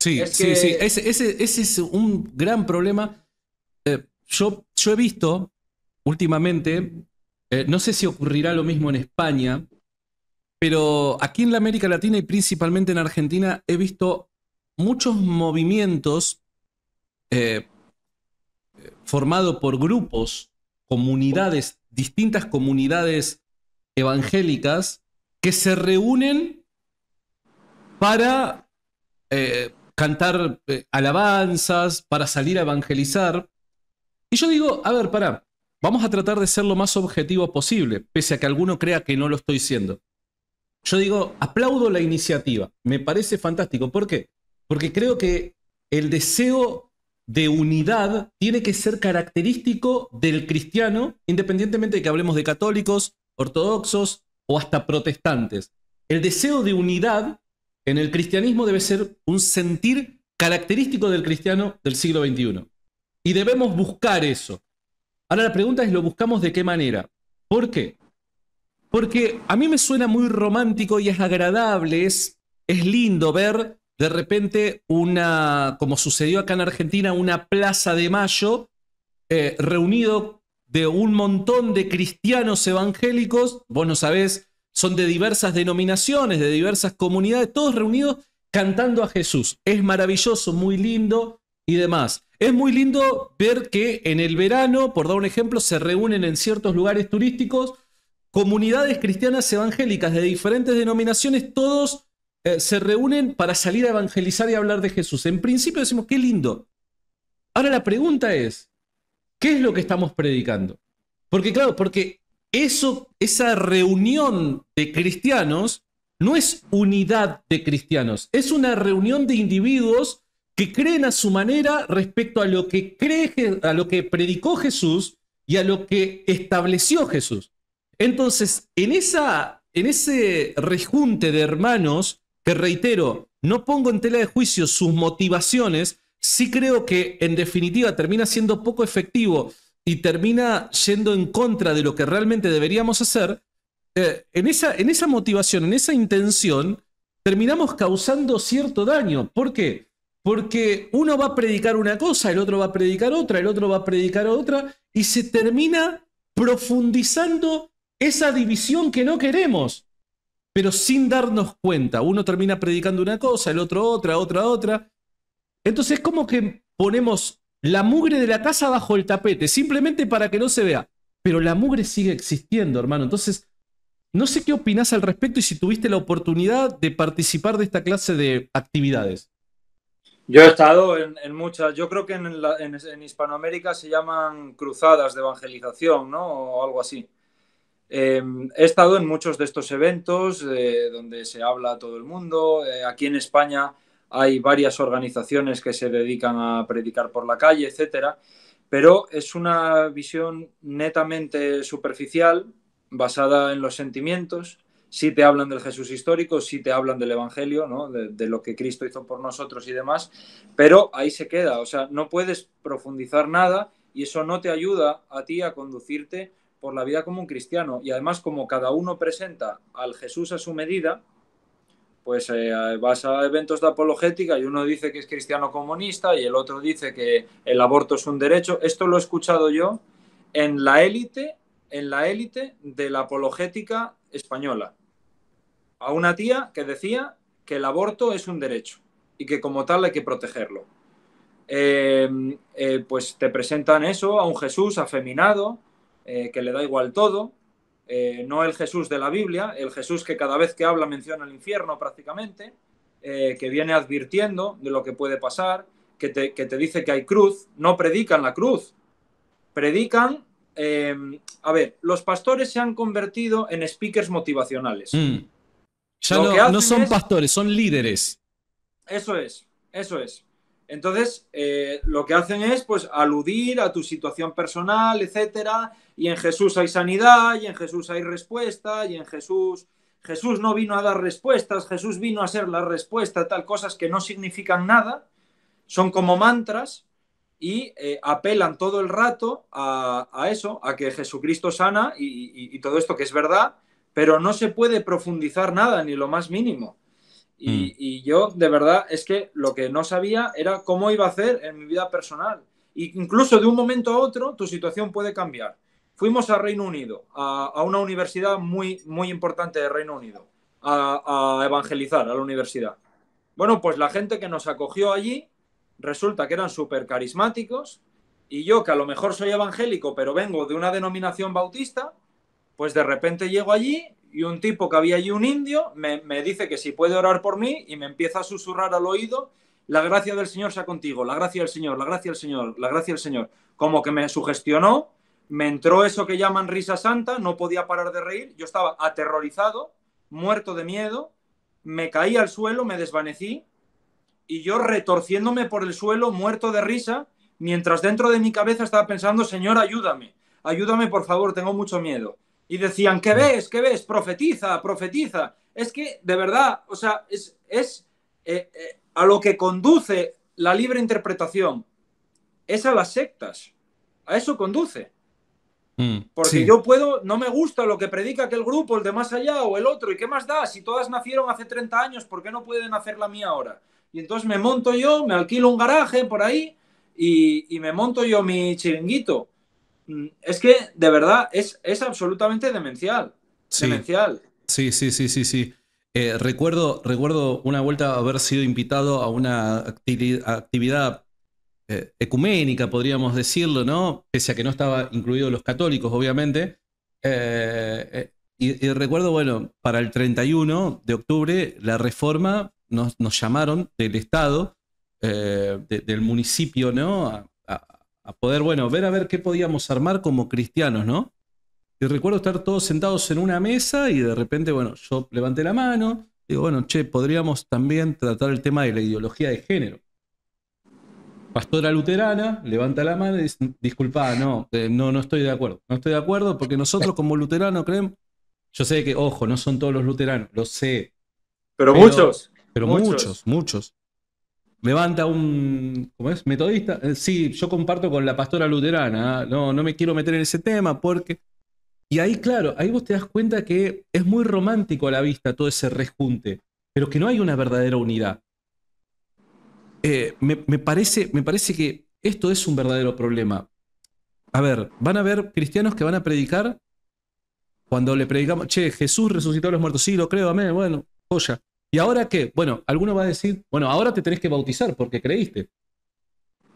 Speaker 1: Sí, sí, sí.
Speaker 2: Ese, es
Speaker 1: un gran problema. Eh, yo, yo he visto últimamente, eh, no sé si ocurrirá lo mismo en España, pero aquí en la América Latina y principalmente en Argentina he visto muchos movimientos eh, formados por grupos, comunidades, distintas comunidades evangélicas que se reúnen para eh, cantar eh, alabanzas, para salir a evangelizar. Y yo digo, a ver, pará, vamos a tratar de ser lo más objetivo posible, pese a que alguno crea que no lo estoy siendo. Yo digo, aplaudo la iniciativa, me parece fantástico. ¿Por qué? Porque creo que el deseo de unidad tiene que ser característico del cristiano, independientemente de que hablemos de católicos, ortodoxos o hasta protestantes. El deseo de unidad en el cristianismo debe ser un sentir característico del cristiano del siglo XXI. Y debemos buscar eso. Ahora la pregunta es, ¿lo buscamos de qué manera? ¿Por qué? Porque a mí me suena muy romántico y es agradable, es, lindo ver de repente una, como sucedió acá en Argentina, una plaza de mayo eh, reunido de un montón de cristianos evangélicos, vos no sabés, son de diversas denominaciones, de diversas comunidades, todos reunidos cantando a Jesús. Es maravilloso, muy lindo y demás. Es muy lindo ver que en el verano, por dar un ejemplo, se reúnen en ciertos lugares turísticos comunidades cristianas evangélicas de diferentes denominaciones, todos eh, se reúnen para salir a evangelizar y hablar de Jesús. En principio decimos, qué lindo. Ahora la pregunta es, ¿qué es lo que estamos predicando? Porque claro, porque eso, esa reunión de cristianos no es unidad de cristianos, es una reunión de individuos que creen a su manera respecto a lo que a lo que predicó Jesús y a lo que estableció Jesús. Entonces, en, esa, en ese rejunte de hermanos, que reitero, no pongo en tela de juicio sus motivaciones, sí creo que en definitiva termina siendo poco efectivo y termina yendo en contra de lo que realmente deberíamos hacer, eh, en, esa, en esa motivación, en esa intención, terminamos causando cierto daño. ¿Por qué? Porque uno va a predicar una cosa, el otro va a predicar otra, el otro va a predicar otra, y se termina profundizando esa división que no queremos, pero sin darnos cuenta. Uno termina predicando una cosa, el otro otra, otra, otra. Entonces es como que ponemos la mugre de la casa bajo el tapete, simplemente para que no se vea. Pero la mugre sigue existiendo, hermano. Entonces, no sé qué opinas al respecto y si tuviste la oportunidad de participar de esta clase de actividades.
Speaker 2: Yo he estado en, muchas, yo creo que en Hispanoamérica se llaman cruzadas de evangelización, ¿no? O algo así. Em, he estado en muchos de estos eventos eh, donde se habla a todo el mundo. Eh, aquí en España hay varias organizaciones que se dedican a predicar por la calle, etcétera. Pero es una visión netamente superficial, basada en los sentimientos. Sí te hablan del Jesús histórico, sí te hablan del Evangelio, ¿no? de, de lo que Cristo hizo por nosotros y demás, pero ahí se queda. O sea, no puedes profundizar nada y eso no te ayuda a ti a conducirte por la vida como un cristiano. Y además, como cada uno presenta al Jesús a su medida, pues eh, vas a eventos de apologética y uno dice que es cristiano comunista y el otro dice que el aborto es un derecho. Esto lo he escuchado yo en la élite, en la élite de la apologética española. A una tía que decía que el aborto es un derecho y que como tal hay que protegerlo. Eh, eh, pues te presentan eso, a un Jesús afeminado, eh, que le da igual todo, eh, no el Jesús de la Biblia, el Jesús que cada vez que habla menciona el infierno prácticamente, eh, que viene advirtiendo de lo que puede pasar, que te, dice que hay cruz, no predican la cruz, predican... a ver, los pastores se han convertido en speakers motivacionales. Mm. Ya no, son
Speaker 1: pastores, son líderes.
Speaker 2: Eso es, eso es. Entonces, eh, lo que hacen es pues aludir a tu situación personal, etcétera, y en Jesús hay sanidad, y en Jesús hay respuesta, y en Jesús Jesús no vino a dar respuestas, Jesús vino a ser la respuesta, tal cosas que no significan nada, son como mantras y eh, apelan todo el rato a, eso, a que Jesucristo sana y todo esto que es verdad, pero no se puede profundizar nada, ni lo más mínimo. Mm. Y, yo, de verdad, es que lo que no sabía era cómo iba a hacer en mi vida personal. incluso de un momento a otro, tu situación puede cambiar. Fuimos a Reino Unido, a, una universidad muy, muy importante de Reino Unido, a, a evangelizar a la universidad. Bueno, pues la gente que nos acogió allí resulta que eran súper carismáticos y yo que a lo mejor soy evangélico pero vengo de una denominación bautista, pues de repente llego allí y un tipo que había allí, un indio, me, dice que si puede orar por mí y me empieza a susurrar al oído, la gracia del Señor sea contigo, la gracia del Señor, la gracia del Señor, la gracia del Señor. Como que me sugestionó, me entró eso que llaman risa santa, no podía parar de reír, yo estaba aterrorizado, muerto de miedo, me caí al suelo, me desvanecí y yo retorciéndome por el suelo, muerto de risa, mientras dentro de mi cabeza estaba pensando, Señor, ayúdame, ayúdame por favor, tengo mucho miedo. Y decían, ¿qué ves? ¿Qué ves? Profetiza, profetiza. Es que, de verdad, o sea, es, eh, eh, a lo que conduce la libre interpretación. Es a las sectas. A eso conduce. Mm, Porque yo puedo, no me gusta lo que predica aquel grupo, el de más allá o el otro. ¿Y qué más da? Si todas nacieron hace 30 años, ¿por qué no pueden hacer la mía ahora? Y entonces me monto yo, me alquilo un garaje por ahí y me monto yo mi chiringuito Mm, es que de verdad es, es absolutamente demencial. Sí. Demencial.
Speaker 1: Sí, sí, sí, sí, sí. Eh, recuerdo, recuerdo una vuelta haber sido invitado a una actividad eh, ecuménica, podríamos decirlo, ¿no? Pese a que no estaba incluidos los católicos, obviamente. Eh, y, recuerdo, bueno, para el 31 de octubre, la reforma nos, llamaron del Estado, del municipio, ¿no? a poder, bueno, ver a ver qué podíamos armar como cristianos, ¿no? Y recuerdo estar todos sentados en una mesa y de repente, bueno, yo levanté la mano, digo, bueno, che, podríamos también tratar el tema de la ideología de género. Pastora luterana levanta la mano y dice, disculpa, no, eh, no, no estoy de acuerdo, no estoy de acuerdo porque nosotros como luteranos creemos, yo sé que, ojo, no son todos los luteranos, lo sé. Pero, muchos. Pero muchos, muchos. muchos levanta un, ¿cómo es? Metodista. Eh, sí, yo comparto con la pastora luterana, ¿eh? no, no me quiero meter en ese tema porque... Y ahí, claro, ahí vos te das cuenta que es muy romántico a la vista todo ese rejunte, pero que no hay una verdadera unidad. Eh, me, parece, me parece que esto es un verdadero problema. A ver, van a haber cristianos que van a predicar cuando le predicamos, che, Jesús resucitó a los muertos, sí, lo creo, amén, bueno, joya. ¿Y ahora qué? Bueno, alguno va a decir, bueno, ahora te tenés que bautizar porque creíste.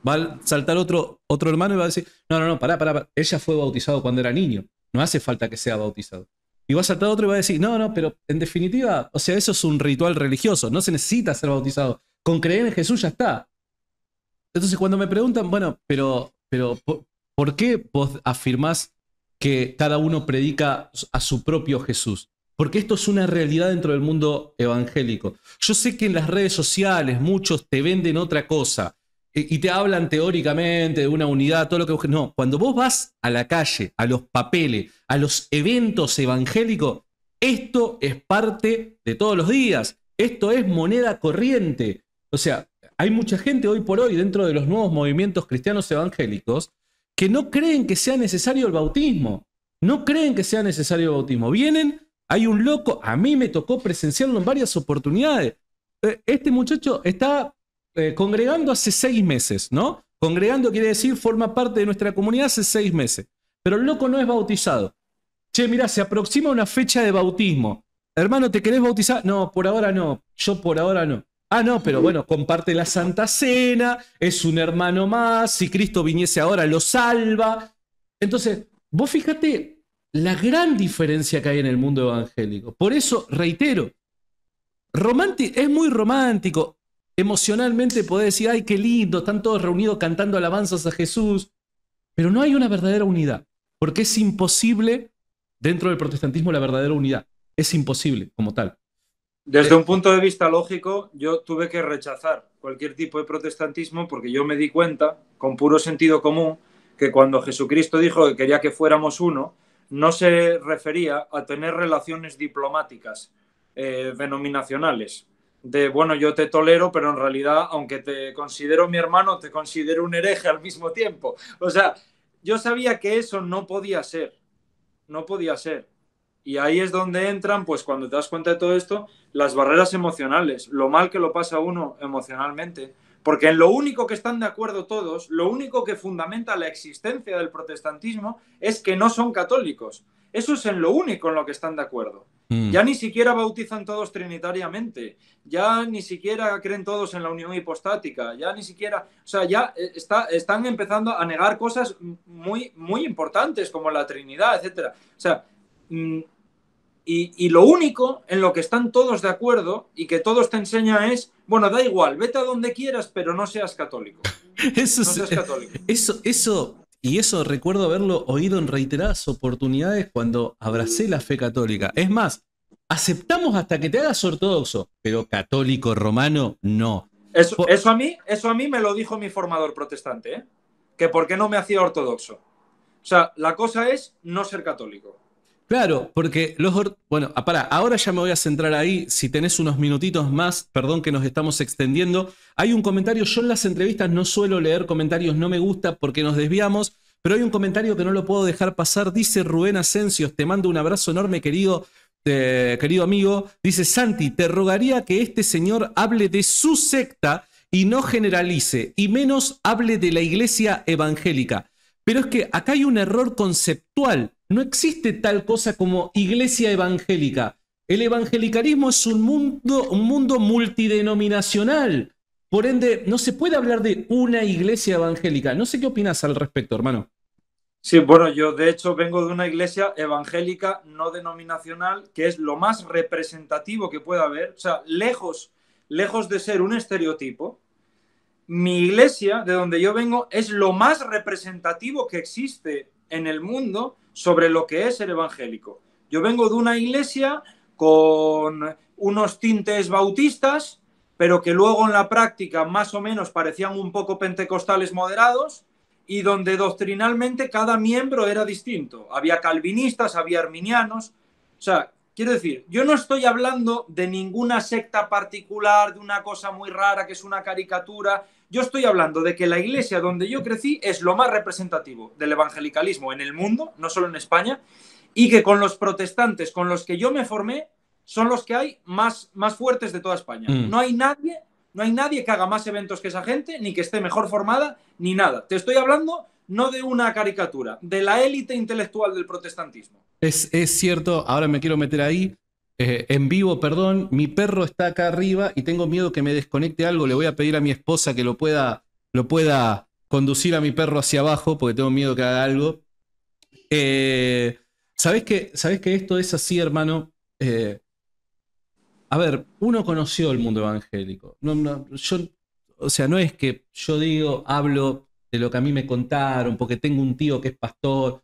Speaker 1: Va a saltar otro, otro hermano y va a decir, no, no, no, pará, pará, ella fue bautizado cuando era niño, no hace falta que sea bautizado. Y va a saltar otro y va a decir, no, no, pero en definitiva, o sea, eso es un ritual religioso, no se necesita ser bautizado, con creer en Jesús ya está. Entonces cuando me preguntan, bueno, pero, pero ¿por qué vos afirmás que cada uno predica a su propio Jesús? Porque esto es una realidad dentro del mundo evangélico. Yo sé que en las redes sociales muchos te venden otra cosa eh, y te hablan teóricamente de una unidad, todo lo que No, cuando vos vas a la calle, a los papeles, a los eventos evangélicos, esto es parte de todos los días. Esto es moneda corriente. O sea, hay mucha gente hoy por hoy dentro de los nuevos movimientos cristianos evangélicos que no creen que sea necesario el bautismo. No creen que sea necesario el bautismo. Vienen hay un loco, a mí me tocó presenciarlo en varias oportunidades. Eh, este muchacho está eh, congregando hace seis meses, ¿no? Congregando quiere decir forma parte de nuestra comunidad hace seis meses. Pero el loco no es bautizado. Che, mira, se aproxima una fecha de bautismo. Hermano, ¿te querés bautizar? No, por ahora no. Yo por ahora no. Ah, no, pero bueno, comparte la Santa Cena, es un hermano más, si Cristo viniese ahora lo salva. Entonces, vos fíjate la gran diferencia que hay en el mundo evangélico. Por eso, reitero, es muy romántico. Emocionalmente podés decir, ay, qué lindo, están todos reunidos cantando alabanzas a Jesús, pero no hay una verdadera unidad, porque es imposible dentro del protestantismo la verdadera unidad. Es imposible como tal.
Speaker 2: Desde eh, un punto de vista lógico, yo tuve que rechazar cualquier tipo de protestantismo porque yo me di cuenta, con puro sentido común, que cuando Jesucristo dijo que quería que fuéramos uno, no se refería a tener relaciones diplomáticas eh, denominacionales. De, bueno, yo te tolero, pero en realidad, aunque te considero mi hermano, te considero un hereje al mismo tiempo. O sea, yo sabía que eso no podía ser, no podía ser. Y ahí es donde entran, pues cuando te das cuenta de todo esto, las barreras emocionales, lo mal que lo pasa uno emocionalmente, porque en lo único que están de acuerdo todos, lo único que fundamenta la existencia del protestantismo es que no son católicos. Eso es en lo único en lo que están de acuerdo. Mm. Ya ni siquiera bautizan todos trinitariamente, ya ni siquiera creen todos en la unión hipostática, ya ni siquiera, o sea, ya eh, están empezando a negar cosas muy, muy importantes como la Trinidad, etc. O sea, mm, y, lo único en lo que están todos de acuerdo y que todos te enseña es, bueno, da igual, vete a donde quieras, pero no seas católico. Eso, no seas católico.
Speaker 1: eso, eso, y eso recuerdo haberlo oído en reiteradas oportunidades cuando abracé la fe católica. Es más, aceptamos hasta que te hagas ortodoxo, pero católico romano no.
Speaker 2: Eso, eso a mí, eso a mí me lo dijo mi formador protestante, ¿eh? que por qué no me hacía ortodoxo. O sea, la cosa es no ser católico.
Speaker 1: Claro, porque los... Bueno, ah, para, ahora ya me voy a centrar ahí, si tenés unos minutitos más, perdón que nos estamos extendiendo, hay un comentario, yo en las entrevistas no suelo leer comentarios, no me gusta porque nos desviamos, pero hay un comentario que no lo puedo dejar pasar, dice Rubén Asensios, te mando un abrazo enorme querido, eh, querido amigo, dice Santi, te rogaría que este señor hable de su secta y no generalice, y menos hable de la iglesia evangélica. Pero es que acá hay un error conceptual. No existe tal cosa como iglesia evangélica. El evangelicalismo es un mundo, un mundo multidenominacional. Por ende, no se puede hablar de una iglesia evangélica. No sé qué opinas al respecto, hermano.
Speaker 2: Sí, bueno, yo de hecho vengo de una iglesia evangélica no denominacional, que es lo más representativo que pueda haber. O sea, lejos, lejos de ser un estereotipo, mi iglesia, de donde yo vengo, es lo más representativo que existe en el mundo sobre lo que es el evangélico. Yo vengo de una iglesia con unos tintes bautistas, pero que luego en la práctica más o menos parecían un poco pentecostales moderados y donde doctrinalmente cada miembro era distinto. Había calvinistas, había arminianos. O sea, Quiero decir, yo no estoy hablando de ninguna secta particular, de una cosa muy rara que es una caricatura. Yo estoy hablando de que la iglesia donde yo crecí es lo más representativo del evangelicalismo en el mundo, no solo en España, y que con los protestantes con los que yo me formé son los que hay más, más fuertes de toda España. Mm. No hay nadie, no hay nadie que haga más eventos que esa gente, ni que esté mejor formada, ni nada. Te estoy hablando no de una caricatura, de la élite intelectual del protestantismo.
Speaker 1: Es, cierto, ahora me quiero meter ahí. Eh, en vivo, perdón, mi perro está acá arriba y tengo miedo que me desconecte algo. Le voy a pedir a mi esposa que lo pueda, lo pueda conducir a mi perro hacia abajo porque tengo miedo que haga algo. Eh, ¿sabés, que, que esto es así, hermano? Eh, a ver, uno conoció el mundo evangélico. No, no, o sea, no es que yo digo, hablo de lo que a mí me contaron, porque tengo un tío que es pastor.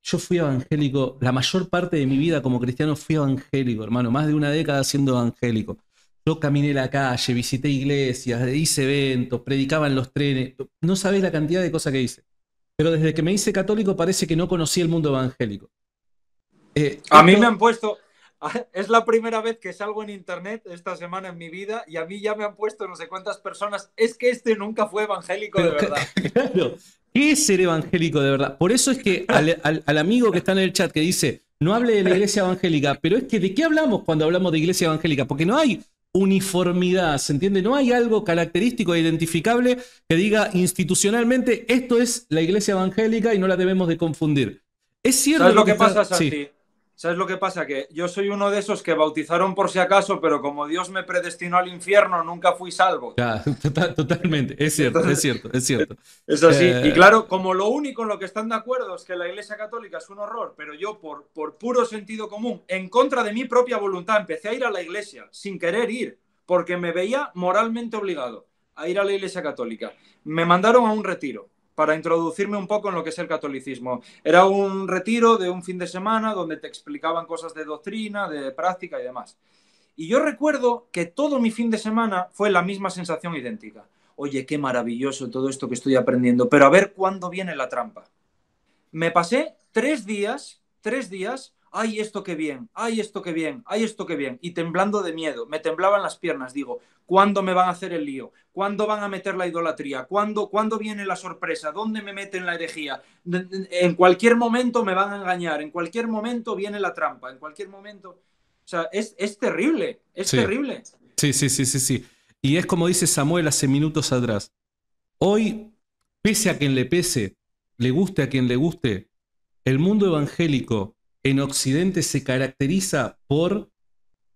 Speaker 1: Yo fui evangélico, la mayor parte de mi vida como cristiano fui evangélico, hermano, más de una década siendo evangélico. Yo caminé la calle, visité iglesias, hice eventos, predicaba en los trenes. No sabes la cantidad de cosas que hice. Pero desde que me hice católico parece que no conocí el mundo evangélico.
Speaker 2: Eh, a mí me han puesto, es la primera vez que salgo en internet esta semana en mi vida y a mí ya me han puesto no sé cuántas personas. Es que este nunca fue evangélico de verdad.
Speaker 1: ¿qué es ser evangélico de verdad? Por eso es que al, amigo que está en el chat que dice, no hable de la iglesia evangélica, pero es que ¿de qué hablamos cuando hablamos de iglesia evangélica? Porque no hay uniformidad, ¿se entiende? No hay algo característico e identificable que diga institucionalmente esto es la iglesia evangélica y no la debemos de confundir.
Speaker 2: Es cierto. lo que, pasa, ¿Sabes lo que pasa? Que yo soy uno de esos que bautizaron por si acaso, pero como Dios me predestinó al infierno, nunca fui salvo.
Speaker 1: totalmente, es cierto, es cierto, es cierto. Es así. Eh, y claro,
Speaker 2: como lo único en lo que están de acuerdo es que la Iglesia Católica es un horror, pero yo por, por puro sentido común, en contra de mi propia voluntad, empecé a ir a la Iglesia sin querer ir, porque me veía moralmente obligado a ir a la Iglesia Católica. Me mandaron a un retiro para introducirme un poco en lo que es el catolicismo. Era un retiro de un fin de semana donde te explicaban cosas de doctrina, de práctica y demás. Y yo recuerdo que todo mi fin de semana fue la misma sensación idéntica. Oye, qué maravilloso todo esto que estoy aprendiendo, pero a ver cuándo viene la trampa. Me pasé tres días, tres días ay, esto qué bien, ay, esto qué bien, ay, esto qué bien, y temblando de miedo, me temblaban las piernas, digo, ¿cuándo me van a hacer el lío? ¿Cuándo van a meter la idolatría? ¿Cuándo, ¿cuándo viene la sorpresa? ¿Dónde me meten la herejía? En cualquier momento me van a engañar, en cualquier momento viene la trampa, en cualquier momento... O sea, es, terrible, es terrible.
Speaker 1: Sí, sí, sí, sí, sí. Y es como dice Samuel hace minutos atrás. Hoy, pese a quien le pese, le guste a quien le guste, el mundo evangélico en Occidente se caracteriza por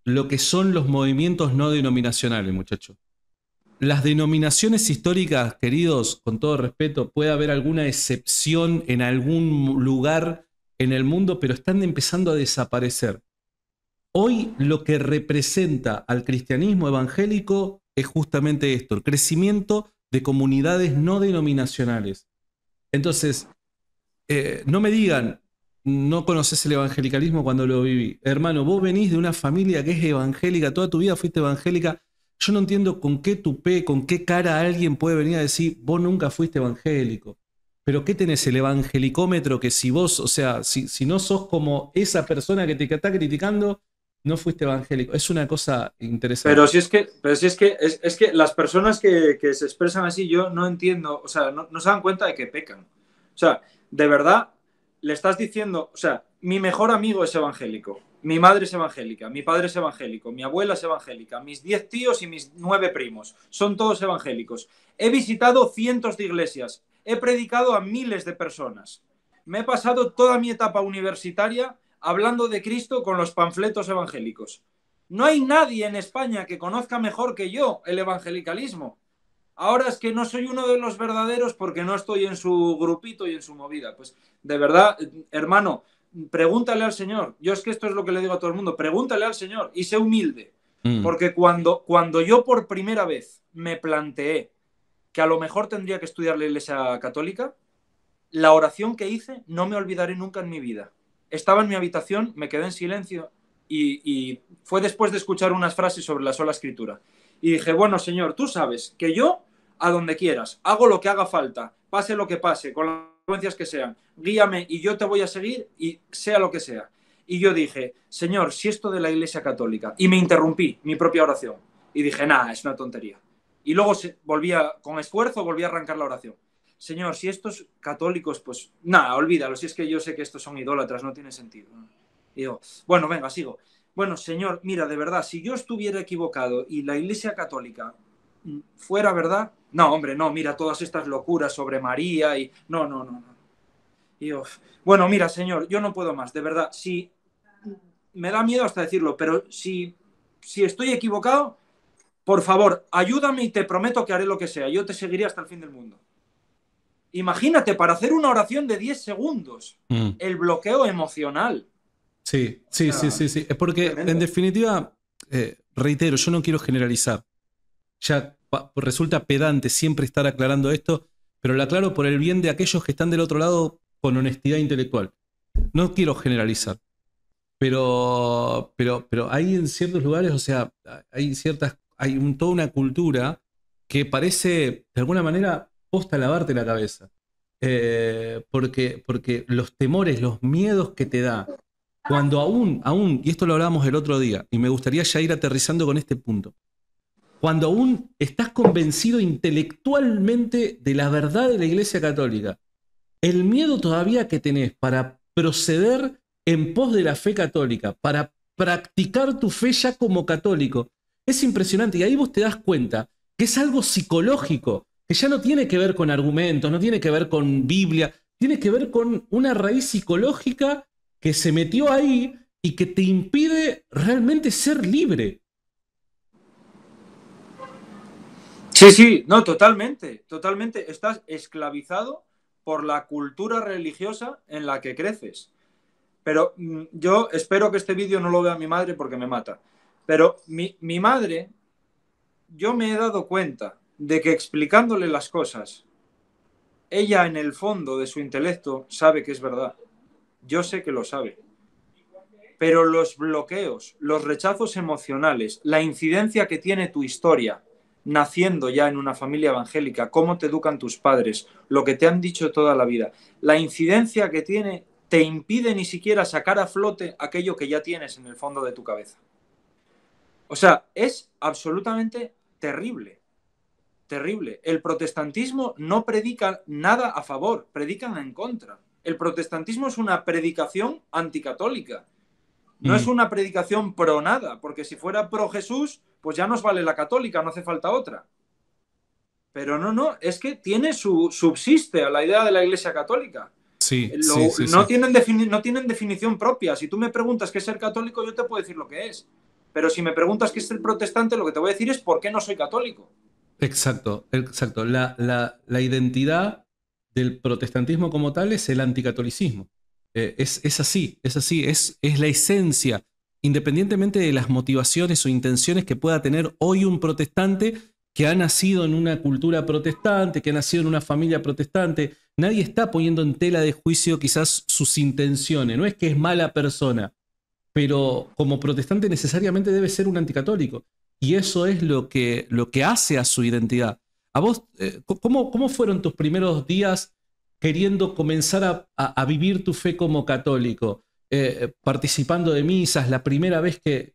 Speaker 1: lo que son los movimientos no denominacionales, muchachos. Las denominaciones históricas, queridos, con todo respeto, puede haber alguna excepción en algún lugar en el mundo, pero están empezando a desaparecer. Hoy lo que representa al cristianismo evangélico es justamente esto, el crecimiento de comunidades no denominacionales. Entonces, eh, no me digan, no conoces el evangelicalismo cuando lo viví. Hermano, vos venís de una familia que es evangélica, toda tu vida fuiste evangélica. Yo no entiendo con qué tupé, con qué cara alguien puede venir a decir, vos nunca fuiste evangélico. Pero ¿qué tenés el evangelicómetro que si vos, o sea, si, no sos como esa persona que te está criticando, no fuiste evangélico. Es una cosa interesante. Pero si es
Speaker 2: que, pero si es, que es, que las personas que, se expresan así, yo no entiendo, o sea, no se dan cuenta de que pecan. O sea, de verdad, le estás diciendo, o sea, mi mejor amigo es evangélico, mi madre es evangélica, mi padre es evangélico, mi abuela es evangélica, mis diez tíos y mis nueve primos son todos evangélicos. He visitado cientos de iglesias, he predicado a miles de personas. Me he pasado toda mi etapa universitaria hablando de Cristo con los panfletos evangélicos. No hay nadie en España que conozca mejor que yo el evangelicalismo ahora es que no soy uno de los verdaderos porque no estoy en su grupito y en su movida. Pues de verdad, hermano, pregúntale al Señor. Yo es que esto es lo que le digo a todo el mundo, pregúntale al Señor y sé humilde. Mm. Porque cuando, cuando yo por primera vez me planteé que a lo mejor tendría que estudiar la Iglesia Católica, la oración que hice no me olvidaré nunca en mi vida. Estaba en mi habitación, me quedé en silencio y fue después de escuchar unas frases sobre la sola escritura. Y dije, bueno, Señor, tú sabes que yo a donde quieras, hago lo que haga falta, pase lo que pase, con las consecuencias que sean, guíame y yo te voy a seguir y sea lo que sea. Y yo dije, Señor, si esto de la Iglesia Católica, y me interrumpí mi propia oración, y dije, nada, es una tontería. Y luego volvía, con esfuerzo, volví a arrancar la oración. Señor, si estos católicos, pues nada, olvídalo, si es que yo sé que estos son idólatras, no tiene sentido. Y digo, bueno, venga, sigo. Bueno, Señor, mira, de verdad, si yo estuviera equivocado y la Iglesia Católica fuera, ¿verdad? No, hombre, no, mira todas estas locuras sobre María y... No, no, no, no. bueno, mira, Señor, yo no puedo más, de verdad. Si me da miedo hasta decirlo, pero si, si estoy equivocado, por favor, ayúdame y te prometo que haré lo que sea. Yo te seguiré hasta el fin del mundo. Imagínate, para hacer una oración de 10 segundos, mm. el bloqueo emocional.
Speaker 1: Sí, sí, sí, ah, sí, sí. Es porque, en definitiva, eh, reitero, yo no quiero generalizar ya pues resulta pedante siempre estar aclarando esto, pero lo aclaro por el bien de aquellos que están del otro lado con honestidad intelectual. No quiero generalizar, pero, pero, pero hay en ciertos lugares, o sea, hay ciertas, hay toda una cultura que parece, de alguna manera, posta lavarte la cabeza. Eh, porque, porque los temores, los miedos que te da, cuando aún, aún, y esto lo hablábamos el otro día, y me gustaría ya ir aterrizando con este punto, cuando aún estás convencido intelectualmente de la verdad de la Iglesia Católica. El miedo todavía que tenés para proceder en pos de la fe católica, para practicar tu fe ya como católico, es impresionante. Y ahí vos te das cuenta que es algo psicológico, que ya no tiene que ver con argumentos, no tiene que ver con Biblia, tiene que ver con una raíz psicológica que se metió ahí y que te impide realmente ser libre.
Speaker 2: Sí, sí, no, totalmente, totalmente. Estás esclavizado por la cultura religiosa en la que creces. Pero mm, yo espero que este vídeo no lo vea mi madre porque me mata. Pero mi, mi madre, yo me he dado cuenta de que explicándole las cosas, ella en el fondo de su intelecto sabe que es verdad. Yo sé que lo sabe. Pero los bloqueos, los rechazos emocionales, la incidencia que tiene tu historia naciendo ya en una familia evangélica, cómo te educan tus padres, lo que te han dicho toda la vida, la incidencia que tiene te impide ni siquiera sacar a flote aquello que ya tienes en el fondo de tu cabeza. O sea, es absolutamente terrible, terrible. El protestantismo no predica nada a favor, predican en contra. El protestantismo es una predicación anticatólica no es mm. una predicación pro nada, porque si fuera pro Jesús, pues ya nos vale la católica, no hace falta otra. Pero no, no, es que tiene su, subsiste a la idea de la Iglesia Católica.
Speaker 1: Sí, no,
Speaker 2: Tienen no tienen definición propia. Si tú me preguntas qué es ser católico, yo te puedo decir lo que es. Pero si me preguntas qué es ser protestante, lo que te voy a decir es por qué no soy católico.
Speaker 1: Exacto, exacto. La, la identidad del protestantismo como tal es el anticatolicismo. Eh, es, así, es así, es, es la esencia. Independientemente de las motivaciones o intenciones que pueda tener hoy un protestante que ha nacido en una cultura protestante, que ha nacido en una familia protestante, nadie está poniendo en tela de juicio quizás sus intenciones. No es que es mala persona, pero como protestante necesariamente debe ser un anticatólico. Y eso es lo que, lo que hace a su identidad. ¿A vos, eh, ¿cómo, cómo, fueron tus primeros días queriendo comenzar a, vivir tu fe como católico, eh, participando de misas, la primera vez que,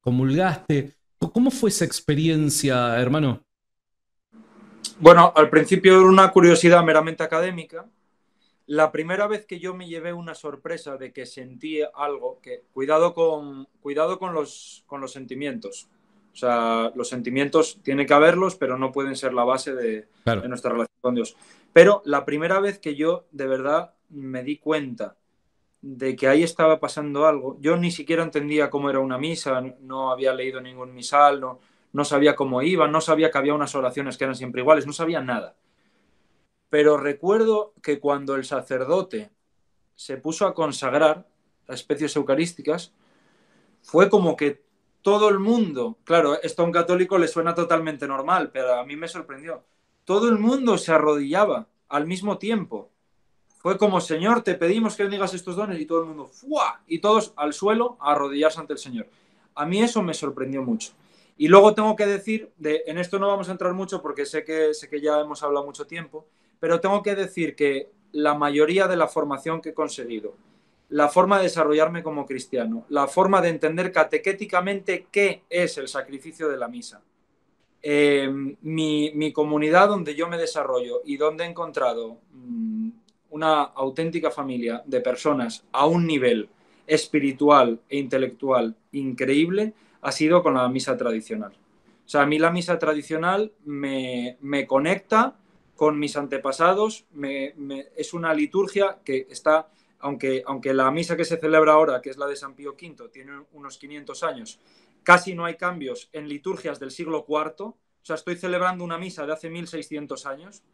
Speaker 1: comulgaste. ¿Cómo fue esa experiencia, hermano?
Speaker 2: Bueno, al principio era una curiosidad meramente académica. La primera vez que yo me llevé una sorpresa de que sentí algo, que cuidado con, cuidado con, los, con los sentimientos. O sea, los sentimientos tiene que haberlos, pero no pueden ser la base de nuestra relación con Dios. Pero la primera vez que yo de verdad me di cuenta de que ahí estaba pasando algo, yo ni siquiera entendía cómo era una misa, no había leído ningún misal, no, no sabía cómo iba, no sabía que había unas oraciones que eran siempre iguales, no sabía nada. Pero recuerdo que cuando el sacerdote se puso a consagrar las especies eucarísticas, fue como que todo el mundo, claro, esto a un católico le suena totalmente normal, pero a mí me sorprendió todo el mundo se arrodillaba al mismo tiempo. Fue como, Señor, te pedimos que digas estos dones y todo el mundo, ¡fua! Y todos al suelo a arrodillarse ante el Señor. A mí eso me sorprendió mucho. Y luego tengo que decir, en esto no vamos a entrar mucho porque sé que, sé que ya hemos hablado mucho tiempo, pero tengo que decir que la mayoría de la formación que he conseguido, la forma de desarrollarme como cristiano, la forma de entender catequéticamente qué es el sacrificio de la misa, eh, mi, comunidad donde yo me desarrollo y donde he encontrado mm, una auténtica familia de personas a un nivel espiritual e intelectual increíble ha sido con la misa tradicional. O sea, a mí la misa tradicional me, conecta con mis antepasados, es una liturgia que está, aunque, aunque la misa que se celebra ahora, que es la de San Pío V, tiene unos 500 años, Casi no hay cambios en liturgias del siglo IV. O sea, estoy celebrando una misa de hace 1600 años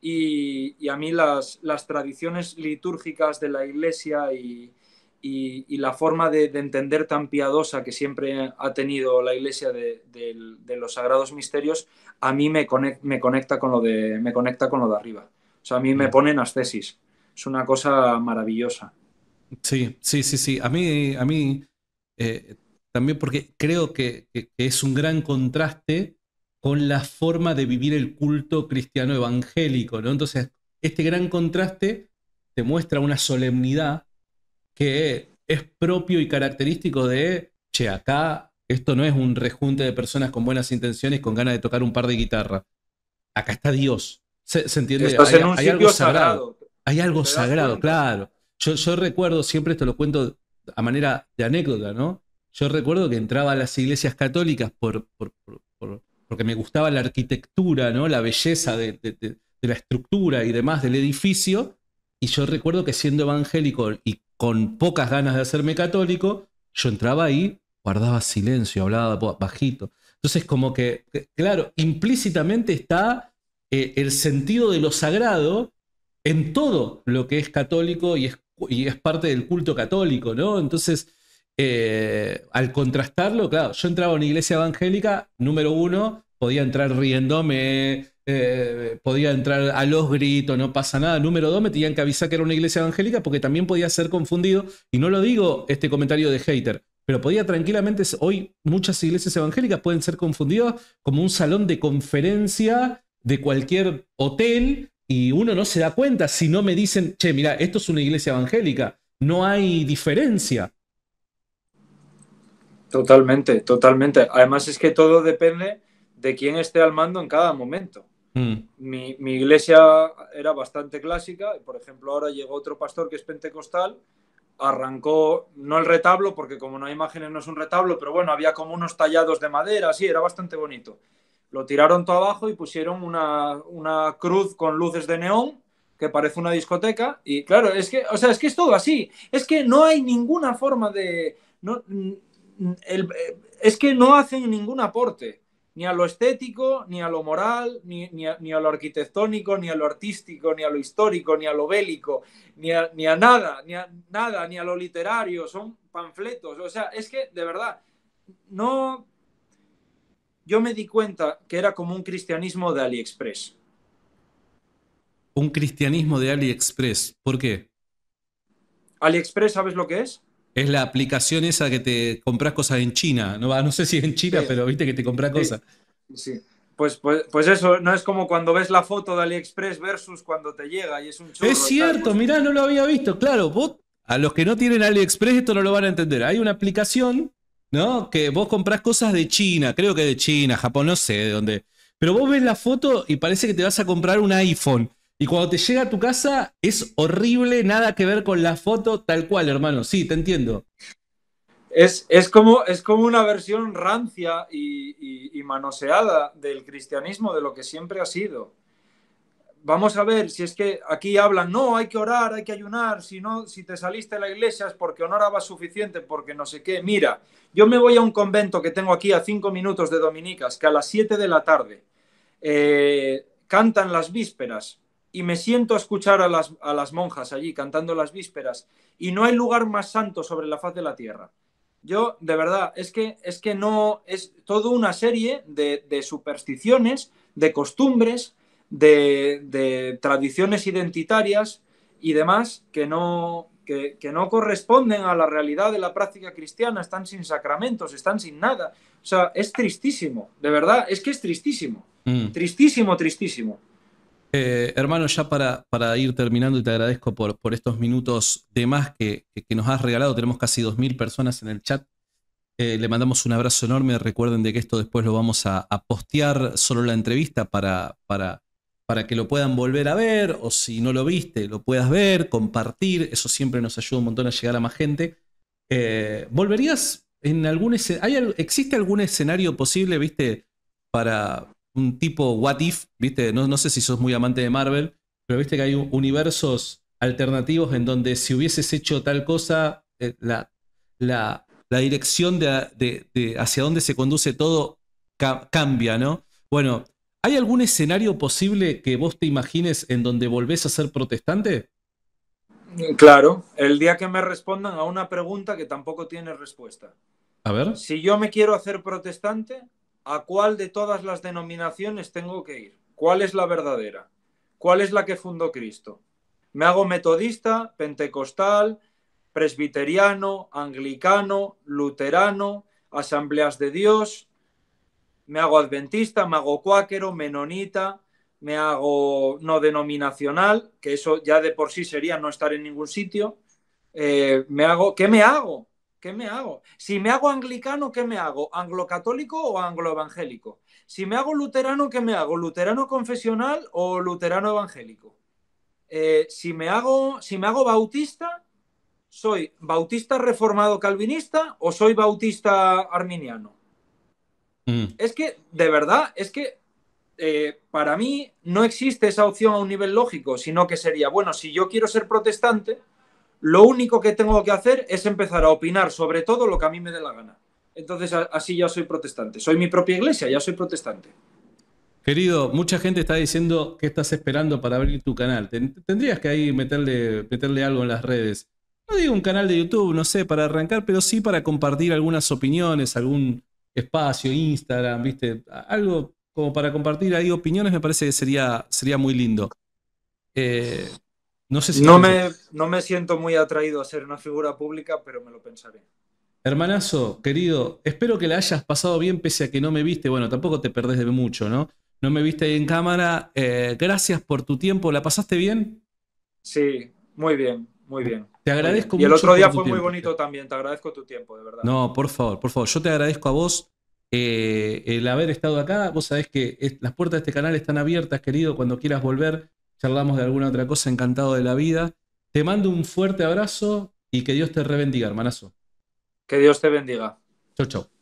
Speaker 2: y, a mí las, las, tradiciones litúrgicas de la Iglesia y, la forma de, entender tan piadosa que siempre ha tenido la Iglesia de, los sagrados misterios, a mí me, me, conecta con lo de, me conecta con lo de arriba. O sea, a mí me mm. pone en ascesis. Es una cosa maravillosa.
Speaker 1: Sí, sí, sí, sí. A mí, a mí eh, también porque creo que, es un gran contraste con la forma de vivir el culto cristiano evangélico, ¿no? Entonces, este gran contraste te muestra una solemnidad que es propio y característico de, che, acá esto no es un rejunte de personas con buenas intenciones con ganas de tocar un par de guitarra. Acá está Dios. ¿Se, entiende? hay, algo sagrado. Hay algo sagrado, claro. yo recuerdo, siempre esto lo cuento a manera de anécdota, ¿no? Yo recuerdo que entraba a las iglesias católicas por, porque me gustaba la arquitectura, ¿no? la belleza de, la estructura y demás del edificio. Y yo recuerdo que siendo evangélico y con pocas ganas de hacerme católico, yo entraba ahí, guardaba silencio, hablaba bajito. Entonces, como que, claro, implícitamente está eh, el sentido de lo sagrado en todo lo que es católico y es, y es parte del culto católico, ¿no? Entonces, eh, al contrastarlo, claro, yo entraba en una iglesia evangélica, número uno, podía entrar riéndome, eh, podía entrar a los gritos, no pasa nada. Número dos, me tenían que avisar que era una iglesia evangélica porque también podía ser confundido, y no lo digo este comentario de hater, pero podía tranquilamente, hoy muchas iglesias evangélicas pueden ser confundidas como un salón de conferencia de cualquier hotel y uno no se da cuenta si no me dicen, che, mira, esto es una iglesia evangélica, no hay diferencia.
Speaker 2: Totalmente, totalmente. Además es que todo depende de quién esté al mando en cada momento. Mm. Mi, iglesia era bastante clásica, por ejemplo ahora llegó otro pastor que es pentecostal, arrancó no el retablo, porque como no hay imágenes no es un retablo, pero bueno, había como unos tallados de madera, sí, era bastante bonito. Lo tiraron todo abajo y pusieron una, una cruz con luces de neón que parece una discoteca y claro, es que, o sea, es que es todo así, es que no hay ninguna forma de... No, eh, es que no hacen ningún aporte, ni a lo estético, ni a lo moral, ni, a, lo arquitectónico, ni a lo artístico, ni a lo histórico, ni a lo bélico, ni ni a nada, ni a nada, ni a lo literario, son panfletos. O sea, es que de verdad, no. Yo me di cuenta que era como un cristianismo de AliExpress.
Speaker 1: Un cristianismo de AliExpress, ¿por qué?
Speaker 2: AliExpress, ¿sabes lo que es?
Speaker 1: Es la aplicación esa que te compras cosas en China. No, no sé si en China, pero viste que te compras cosas.
Speaker 2: Sí. Pues, pues, pues, eso, no es como cuando ves la foto de AliExpress versus cuando te llega y es un
Speaker 1: chorro. Es cierto, mirá, no lo había visto. Claro, a los que no tienen AliExpress esto no lo van a entender. Hay una aplicación, ¿no? Que vos comprás cosas de China, creo que de China, Japón, no sé de dónde. Pero vos ves la foto y parece que te vas a comprar un iPhone. Y cuando te llega a tu casa es horrible, nada que ver con la foto tal cual, hermano. Sí, te entiendo.
Speaker 2: Es, como, es como una versión rancia y, manoseada del cristianismo, de lo que siempre ha sido. Vamos a ver, si es que aquí hablan, no, hay que orar, hay que ayunar, si no, si te saliste de la iglesia es porque no orabas suficiente, porque no sé qué. Mira, yo me voy a un convento que tengo aquí a cinco minutos de Dominicas, que a las siete de la tarde eh, cantan las vísperas, y me siento a escuchar a las, a las monjas allí cantando las vísperas y no hay lugar más santo sobre la faz de la tierra. Yo, de verdad, es que, es que no, es toda una serie de, supersticiones, de costumbres, de, tradiciones identitarias y demás que no, que, no corresponden a la realidad de la práctica cristiana, están sin sacramentos, están sin nada. O sea, es tristísimo, de verdad, es que es tristísimo, mm. tristísimo, tristísimo.
Speaker 1: Eh, hermano, ya para, para, ir terminando y te agradezco por, por estos minutos de más que, nos has regalado. Tenemos casi 2.000 personas en el chat. Eh, le mandamos un abrazo enorme. Recuerden de que esto después lo vamos a, postear, solo la entrevista, para, para, para, que lo puedan volver a ver o si no lo viste, lo puedas ver, compartir. Eso siempre nos ayuda un montón a llegar a más gente. Eh, ¿Volverías en algún escenario? ¿Existe algún escenario posible, viste, para un tipo what if, ¿viste? No, no sé si sos muy amante de Marvel, pero viste que hay universos alternativos en donde si hubieses hecho tal cosa, eh, la, la, dirección de, hacia dónde se conduce todo cambia, ¿no? Bueno, ¿hay algún escenario posible que vos te imagines en donde volvés a ser protestante?
Speaker 2: Claro, el día que me respondan a una pregunta que tampoco tiene respuesta. A ver. Si yo me quiero hacer protestante, ¿A cuál de todas las denominaciones tengo que ir? ¿Cuál es la verdadera? ¿Cuál es la que fundó Cristo? Me hago metodista, pentecostal, presbiteriano, anglicano, luterano, asambleas de Dios, me hago adventista, me hago cuáquero, menonita, me hago no denominacional, que eso ya de por sí sería no estar en ningún sitio. Eh, me hago, ¿qué me hago? ¿Qué me hago? Si me hago anglicano, ¿qué me hago? ¿Anglocatólico o angloevangélico? Si me hago luterano, ¿qué me hago? ¿Luterano confesional o luterano evangélico? Eh, si, me hago, si me hago bautista, ¿soy bautista reformado calvinista o soy bautista arminiano? Mm. Es que, de verdad, es que eh, para mí no existe esa opción a un nivel lógico, sino que sería, bueno, si yo quiero ser protestante, lo único que tengo que hacer es empezar a opinar sobre todo lo que a mí me dé la gana. Entonces así ya soy protestante. Soy mi propia iglesia, ya soy protestante.
Speaker 1: Querido, mucha gente está diciendo que estás esperando para abrir tu canal. Tendrías que ahí meterle, meterle algo en las redes. No digo un canal de YouTube, no sé, para arrancar, pero sí para compartir algunas opiniones, algún espacio, Instagram, ¿viste? Algo como para compartir ahí opiniones me parece que sería, sería muy lindo. Eh, no sé si. No me,
Speaker 2: no me siento muy atraído a ser una figura pública, pero me lo pensaré.
Speaker 1: Hermanazo, querido, espero que la hayas pasado bien pese a que no me viste. Bueno, tampoco te perdés de mucho, ¿no? No me viste ahí en cámara. Eh, gracias por tu tiempo. ¿La pasaste bien?
Speaker 2: Sí, muy bien, muy bien.
Speaker 1: Te agradezco mucho. Y el otro día fue muy
Speaker 2: bonito también. Te agradezco tu tiempo,
Speaker 1: de verdad. No, por favor, por favor. Yo te agradezco a vos eh, el haber estado acá. Vos sabés que las puertas de este canal están abiertas, querido. Cuando quieras volver, charlamos de alguna otra cosa, encantado de la vida. Te mando un fuerte abrazo y que Dios te rebendiga, hermanazo.
Speaker 2: Que Dios te bendiga.
Speaker 1: Chau, chau.